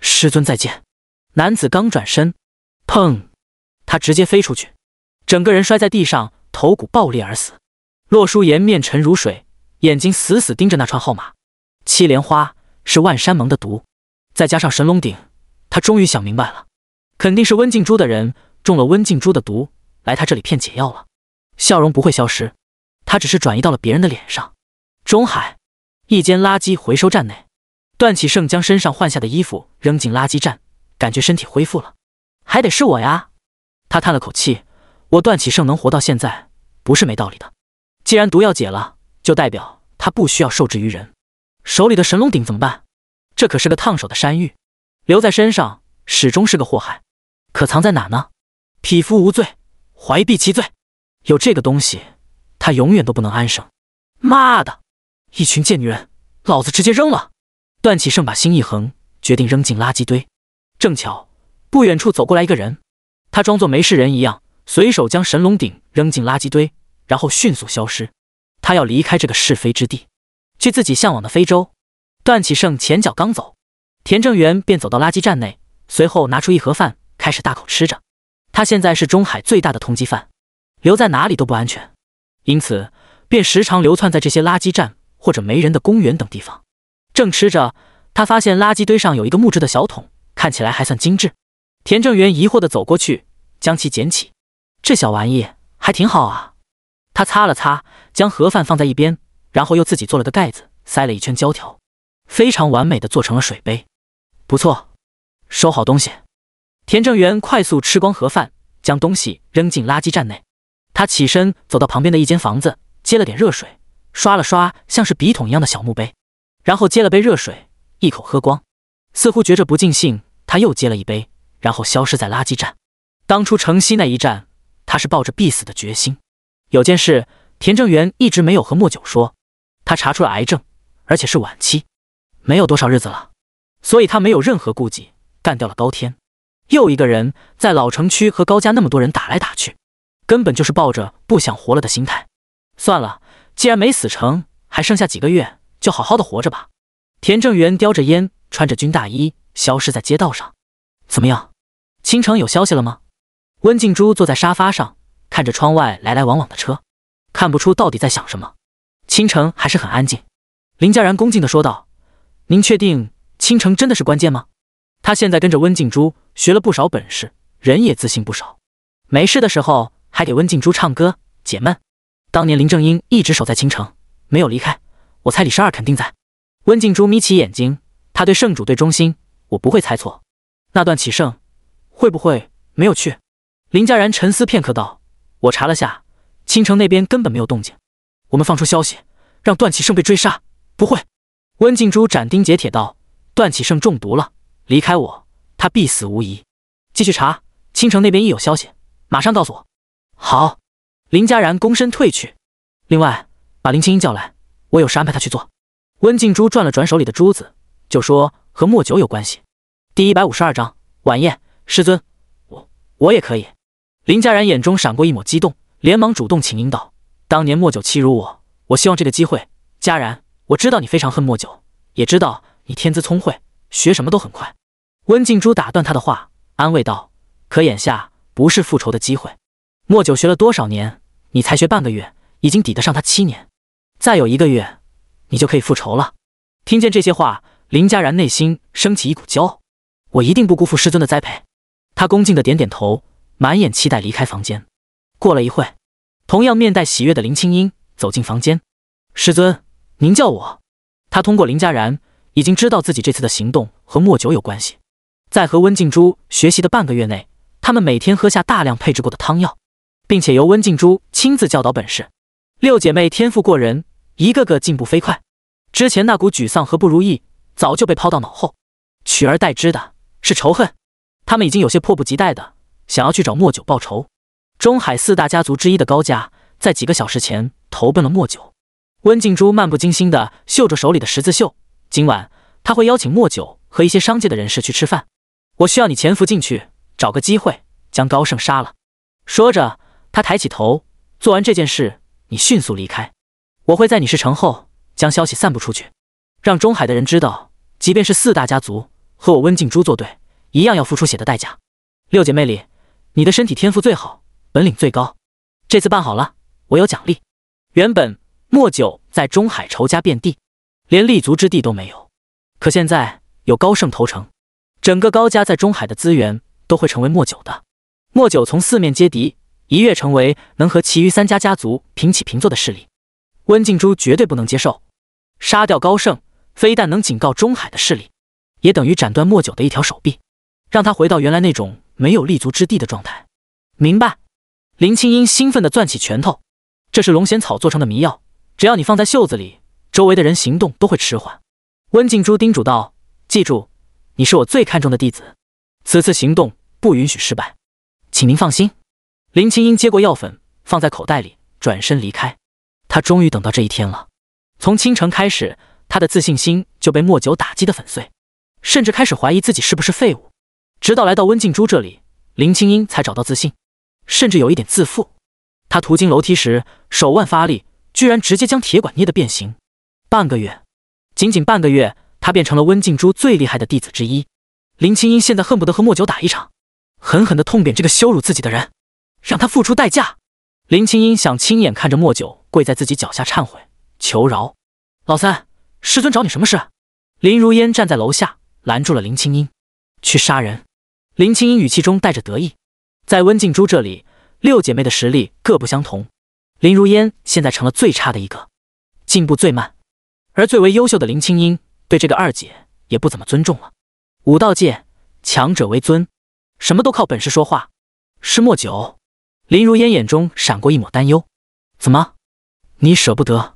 师尊再见。”男子刚转身，砰！他直接飞出去，整个人摔在地上。头骨爆裂而死，洛书言面沉如水，眼睛死死盯着那串号码。七莲花是万山盟的毒，再加上神龙鼎，他终于想明白了，肯定是温静珠的人中了温静珠的毒，来他这里骗解药了。笑容不会消失，他只是转移到了别人的脸上。中海，一间垃圾回收站内，段启盛将身上换下的衣服扔进垃圾站，感觉身体恢复了。还得是我呀，他叹了口气。我段启胜能活到现在，不是没道理的。既然毒药解了，就代表他不需要受制于人。手里的神龙鼎怎么办？这可是个烫手的山芋，留在身上始终是个祸害。可藏在哪呢？匹夫无罪，怀璧其罪。有这个东西，他永远都不能安生。妈的，一群贱女人，老子直接扔了！段启胜把心一横，决定扔进垃圾堆。正巧，不远处走过来一个人，他装作没事人一样。随手将神龙鼎扔进垃圾堆，然后迅速消失。他要离开这个是非之地，去自己向往的非洲。段启胜前脚刚走，田正元便走到垃圾站内，随后拿出一盒饭，开始大口吃着。他现在是中海最大的通缉犯，留在哪里都不安全，因此便时常流窜在这些垃圾站或者没人的公园等地方。正吃着，他发现垃圾堆上有一个木质的小桶，看起来还算精致。田正元疑惑的走过去，将其捡起。这小玩意还挺好啊！他擦了擦，将盒饭放在一边，然后又自己做了个盖子，塞了一圈胶条，非常完美的做成了水杯，不错。收好东西，田正元快速吃光盒饭，将东西扔进垃圾站内。他起身走到旁边的一间房子，接了点热水，刷了刷像是笔筒一样的小木杯，然后接了杯热水，一口喝光。似乎觉着不尽兴，他又接了一杯，然后消失在垃圾站。当初城西那一站他是抱着必死的决心。有件事，田正元一直没有和莫九说，他查出了癌症，而且是晚期，没有多少日子了，所以他没有任何顾忌，干掉了高天。又一个人在老城区和高家那么多人打来打去，根本就是抱着不想活了的心态。算了，既然没死成，还剩下几个月，就好好的活着吧。田正元叼着烟，穿着军大衣，消失在街道上。怎么样，青城有消息了吗？温静珠坐在沙发上，看着窗外来来往往的车，看不出到底在想什么。倾城还是很安静。林佳然恭敬地说道：“您确定倾城真的是关键吗？”他现在跟着温静珠学了不少本事，人也自信不少。没事的时候还给温静珠唱歌解闷。当年林正英一直守在倾城，没有离开。我猜李十二肯定在。温静珠眯起眼睛，他对圣主队忠心，我不会猜错。那段启胜会不会没有去？林佳然沉思片刻，道：“我查了下，青城那边根本没有动静。我们放出消息，让段启胜被追杀，不会。”温静珠斩钉截铁道：“段启胜中毒了，离开我，他必死无疑。继续查，青城那边一有消息，马上告诉我。”好。林佳然躬身退去。另外，把林清音叫来，我有事安排她去做。温静珠转了转手里的珠子，就说：“和莫九有关系。”第一百五十二章晚宴。师尊，我我也可以。林佳然眼中闪过一抹激动，连忙主动请缨道：“当年莫九欺辱我，我希望这个机会。佳然，我知道你非常恨莫九，也知道你天资聪慧，学什么都很快。”温静珠打断他的话，安慰道：“可眼下不是复仇的机会。莫九学了多少年，你才学半个月，已经抵得上他七年。再有一个月，你就可以复仇了。”听见这些话，林佳然内心升起一股骄傲：“我一定不辜负师尊的栽培。”他恭敬的点点头。满眼期待离开房间。过了一会，同样面带喜悦的林青音走进房间。师尊，您叫我。她通过林佳然已经知道自己这次的行动和莫九有关系。在和温静珠学习的半个月内，他们每天喝下大量配置过的汤药，并且由温静珠亲自教导本事。六姐妹天赋过人，一个个进步飞快。之前那股沮丧和不如意早就被抛到脑后，取而代之的是仇恨。他们已经有些迫不及待的。想要去找莫九报仇。中海四大家族之一的高家，在几个小时前投奔了莫九。温静珠漫不经心地绣着手里的十字绣。今晚，他会邀请莫九和一些商界的人士去吃饭。我需要你潜伏进去，找个机会将高盛杀了。说着，他抬起头。做完这件事，你迅速离开。我会在你事成后，将消息散布出去，让中海的人知道，即便是四大家族和我温静珠作对，一样要付出血的代价。六姐妹里。你的身体天赋最好，本领最高。这次办好了，我有奖励。原本莫九在中海仇家遍地，连立足之地都没有。可现在有高盛投诚，整个高家在中海的资源都会成为莫九的。莫九从四面接敌，一跃成为能和其余三家家族平起平坐的势力。温静珠绝对不能接受，杀掉高盛，非但能警告中海的势力，也等于斩断莫九的一条手臂，让他回到原来那种。没有立足之地的状态，明白？林清英兴奋地攥起拳头。这是龙涎草做成的迷药，只要你放在袖子里，周围的人行动都会迟缓。温静珠叮嘱道：“记住，你是我最看重的弟子，此次行动不允许失败，请您放心。”林清英接过药粉，放在口袋里，转身离开。她终于等到这一天了。从倾城开始，她的自信心就被莫九打击的粉碎，甚至开始怀疑自己是不是废物。直到来到温静珠这里，林青音才找到自信，甚至有一点自负。她途经楼梯时，手腕发力，居然直接将铁管捏得变形。半个月，仅仅半个月，她变成了温静珠最厉害的弟子之一。林青音现在恨不得和莫九打一场，狠狠地痛扁这个羞辱自己的人，让他付出代价。林青音想亲眼看着莫九跪在自己脚下忏悔求饶。老三，师尊找你什么事？林如烟站在楼下拦住了林青音，去杀人。林青音语气中带着得意，在温静珠这里，六姐妹的实力各不相同。林如烟现在成了最差的一个，进步最慢，而最为优秀的林青音对这个二姐也不怎么尊重了。武道界强者为尊，什么都靠本事说话。是莫九？林如烟眼中闪过一抹担忧，怎么？你舍不得？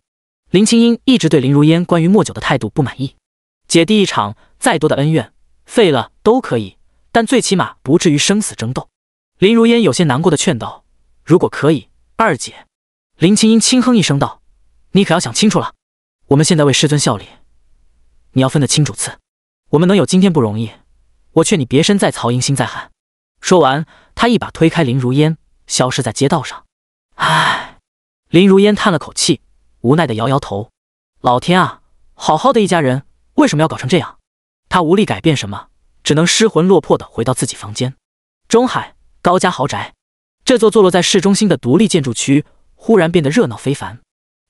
林青音一直对林如烟关于莫九的态度不满意。姐弟一场，再多的恩怨，废了都可以。但最起码不至于生死争斗。林如烟有些难过的劝道：“如果可以，二姐。”林清音轻哼一声道：“你可要想清楚了，我们现在为师尊效力，你要分得清主次。我们能有今天不容易，我劝你别身在曹营心在汉。”说完，他一把推开林如烟，消失在街道上。唉，林如烟叹了口气，无奈的摇摇头。老天啊，好好的一家人为什么要搞成这样？他无力改变什么。只能失魂落魄地回到自己房间。中海高家豪宅，这座坐落在市中心的独立建筑区，忽然变得热闹非凡。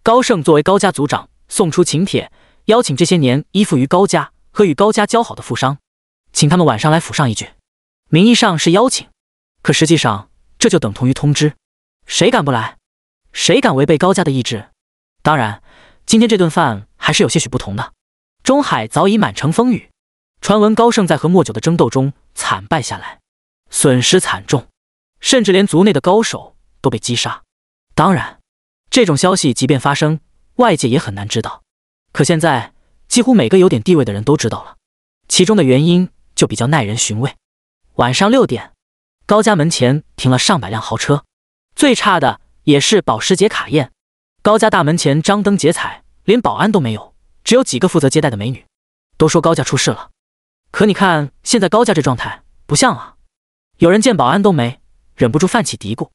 高盛作为高家族长，送出请帖，邀请这些年依附于高家和与高家交好的富商，请他们晚上来府上一聚。名义上是邀请，可实际上这就等同于通知：谁敢不来，谁敢违背高家的意志？当然，今天这顿饭还是有些许不同的。中海早已满城风雨。传闻高盛在和莫九的争斗中惨败下来，损失惨重，甚至连族内的高手都被击杀。当然，这种消息即便发生，外界也很难知道。可现在，几乎每个有点地位的人都知道了，其中的原因就比较耐人寻味。晚上六点，高家门前停了上百辆豪车，最差的也是保时捷卡宴。高家大门前张灯结彩，连保安都没有，只有几个负责接待的美女。都说高家出事了。可你看，现在高家这状态不像啊！有人见保安都没，忍不住泛起嘀咕。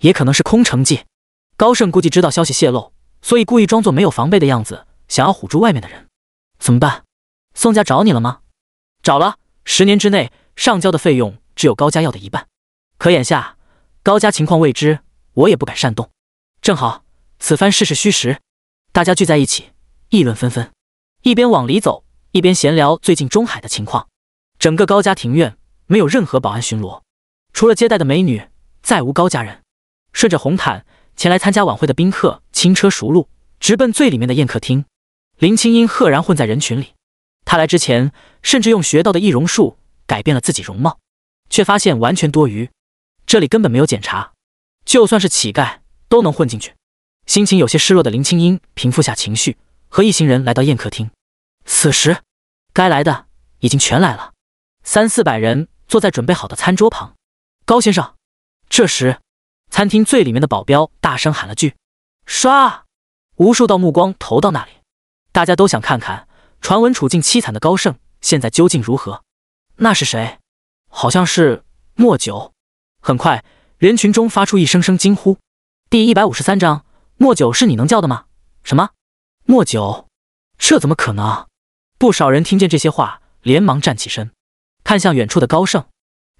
也可能是空城计，高盛估计知道消息泄露，所以故意装作没有防备的样子，想要唬住外面的人。怎么办？宋家找你了吗？找了，十年之内上交的费用只有高家要的一半。可眼下高家情况未知，我也不敢擅动。正好此番事事虚实，大家聚在一起议论纷纷，一边往里走。一边闲聊最近中海的情况，整个高家庭院没有任何保安巡逻，除了接待的美女，再无高家人。顺着红毯前来参加晚会的宾客轻车熟路，直奔最里面的宴客厅。林清音赫然混在人群里，她来之前甚至用学到的易容术改变了自己容貌，却发现完全多余，这里根本没有检查，就算是乞丐都能混进去。心情有些失落的林清音平复下情绪，和一行人来到宴客厅。此时，该来的已经全来了，三四百人坐在准备好的餐桌旁。高先生，这时，餐厅最里面的保镖大声喊了句：“刷！”无数道目光投到那里，大家都想看看传闻处境凄惨的高盛现在究竟如何。那是谁？好像是莫九。很快，人群中发出一声声惊呼。第一百五十三章：莫九是你能叫的吗？什么？莫九？这怎么可能？不少人听见这些话，连忙站起身，看向远处的高盛。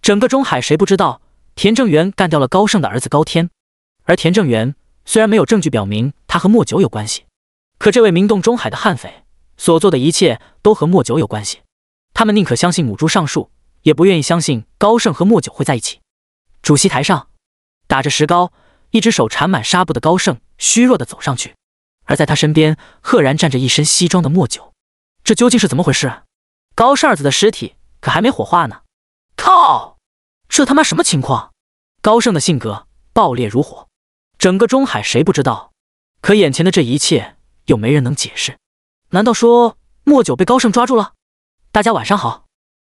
整个中海谁不知道田正元干掉了高盛的儿子高天？而田正元虽然没有证据表明他和莫九有关系，可这位名动中海的悍匪所做的一切都和莫九有关系。他们宁可相信母猪上树，也不愿意相信高盛和莫九会在一起。主席台上，打着石膏、一只手缠满纱布的高盛虚弱的走上去，而在他身边赫然站着一身西装的莫九。这究竟是怎么回事？高胜子的尸体可还没火化呢！靠，这他妈什么情况？高胜的性格爆烈如火，整个中海谁不知道？可眼前的这一切又没人能解释。难道说莫九被高盛抓住了？大家晚上好，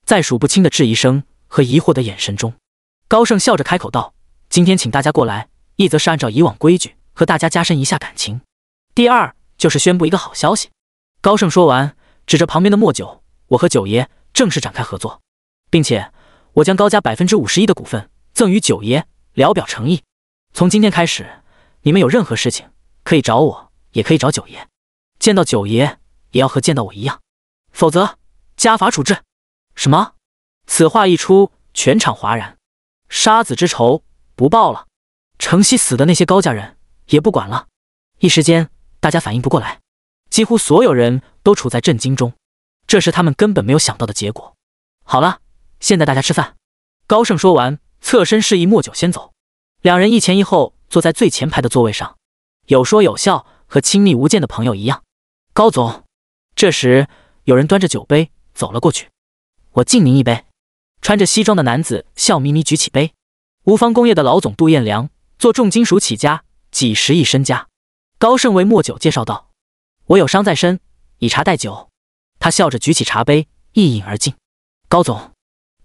在数不清的质疑声和疑惑的眼神中，高盛笑着开口道：“今天请大家过来，一则是按照以往规矩和大家加深一下感情，第二就是宣布一个好消息。”高盛说完。指着旁边的莫九，我和九爷正式展开合作，并且我将高家百分之五十一的股份赠与九爷，聊表诚意。从今天开始，你们有任何事情可以找我，也可以找九爷。见到九爷也要和见到我一样，否则家法处置。什么？此话一出，全场哗然。杀子之仇不报了，城西死的那些高家人也不管了。一时间，大家反应不过来。几乎所有人都处在震惊中，这是他们根本没有想到的结果。好了，现在大家吃饭。高盛说完，侧身示意莫九先走，两人一前一后坐在最前排的座位上，有说有笑，和亲密无间的朋友一样。高总，这时有人端着酒杯走了过去，我敬您一杯。穿着西装的男子笑眯眯举起杯。吴方工业的老总杜彦良做重金属起家，几十亿身家。高盛为莫九介绍道。我有伤在身，以茶代酒。他笑着举起茶杯，一饮而尽。高总，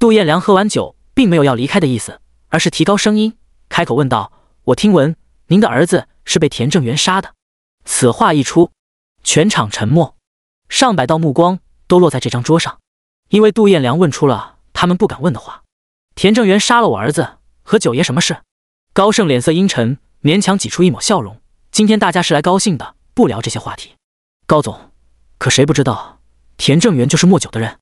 杜彦良喝完酒，并没有要离开的意思，而是提高声音，开口问道：“我听闻您的儿子是被田正元杀的。”此话一出，全场沉默，上百道目光都落在这张桌上，因为杜彦良问出了他们不敢问的话：“田正元杀了我儿子，和九爷什么事？”高盛脸色阴沉，勉强挤出一抹笑容：“今天大家是来高兴的，不聊这些话题。”高总，可谁不知道田正元就是莫九的人？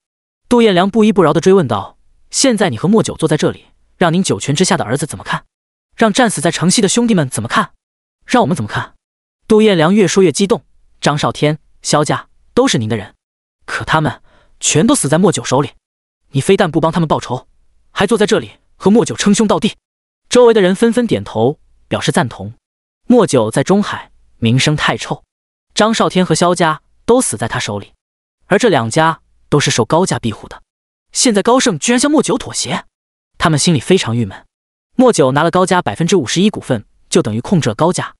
杜彦良不依不饶地追问道：“现在你和莫九坐在这里，让您九泉之下的儿子怎么看？让战死在城西的兄弟们怎么看？让我们怎么看？”杜彦良越说越激动。张少天、萧家都是您的人，可他们全都死在莫九手里。你非但不帮他们报仇，还坐在这里和莫九称兄道弟。周围的人纷纷点头表示赞同。莫九在中海名声太臭。张少天和萧家都死在他手里，而这两家都是受高家庇护的。现在高盛居然向莫九妥协，他们心里非常郁闷。莫九拿了高家百分之五十一股份，就等于控制了高家，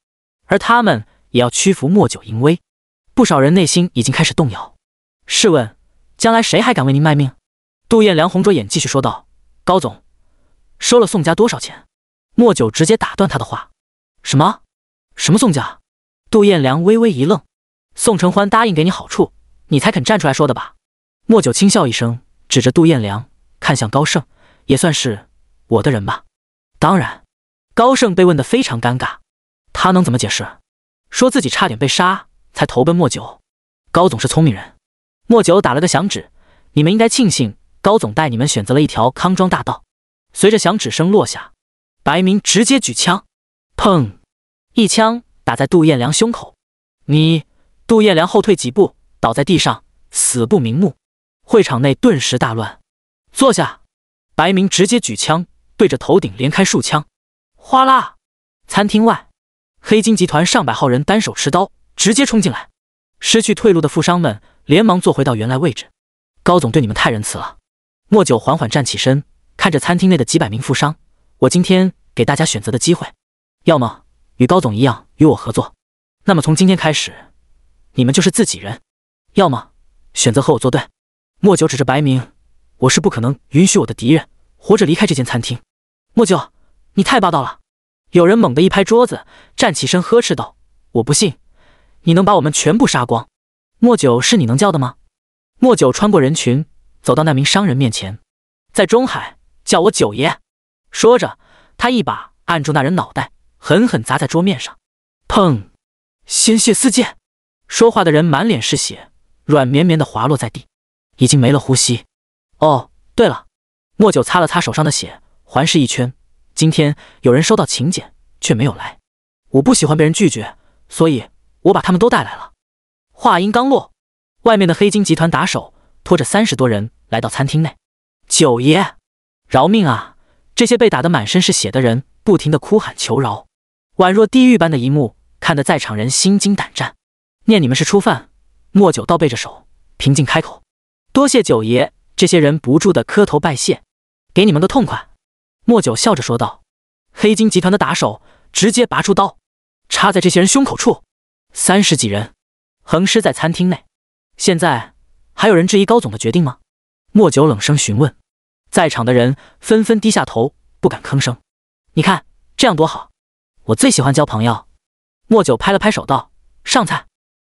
而他们也要屈服莫九淫威。不少人内心已经开始动摇。试问，将来谁还敢为您卖命？杜彦良红着眼继续说道：“高总，收了宋家多少钱？”莫九直接打断他的话：“什么？什么宋家？”杜彦良微微一愣。宋承欢答应给你好处，你才肯站出来说的吧？莫九轻笑一声，指着杜彦良，看向高盛，也算是我的人吧。当然，高盛被问得非常尴尬，他能怎么解释？说自己差点被杀，才投奔莫九。高总是聪明人，莫九打了个响指，你们应该庆幸高总带你们选择了一条康庄大道。随着响指声落下，白明直接举枪，砰，一枪打在杜彦良胸口。你。杜彦良后退几步，倒在地上，死不瞑目。会场内顿时大乱。坐下，白明直接举枪对着头顶连开数枪。哗啦！餐厅外，黑金集团上百号人单手持刀直接冲进来。失去退路的富商们连忙坐回到原来位置。高总对你们太仁慈了。莫九缓缓站起身，看着餐厅内的几百名富商：“我今天给大家选择的机会，要么与高总一样与我合作，那么从今天开始。”你们就是自己人，要么选择和我作对。莫九指着白明，我是不可能允许我的敌人活着离开这间餐厅。莫九，你太霸道了！有人猛地一拍桌子，站起身呵斥道：“我不信你能把我们全部杀光。”莫九是你能叫的吗？莫九穿过人群，走到那名商人面前，在中海叫我九爷。说着，他一把按住那人脑袋，狠狠砸在桌面上，砰，鲜血四溅。说话的人满脸是血，软绵绵的滑落在地，已经没了呼吸。哦，对了，莫九擦了擦手上的血，环视一圈。今天有人收到请柬却没有来，我不喜欢被人拒绝，所以我把他们都带来了。话音刚落，外面的黑金集团打手拖着三十多人来到餐厅内。九爷，饶命啊！这些被打得满身是血的人不停地哭喊求饶，宛若地狱般的一幕，看得在场人心惊胆战。念你们是初犯，莫九倒背着手，平静开口：“多谢九爷。”这些人不住的磕头拜谢。“给你们个痛快。”莫九笑着说道。黑金集团的打手直接拔出刀，插在这些人胸口处。三十几人横尸在餐厅内。现在还有人质疑高总的决定吗？莫九冷声询问。在场的人纷纷低下头，不敢吭声。“你看这样多好，我最喜欢交朋友。”莫九拍了拍手道：“上菜。”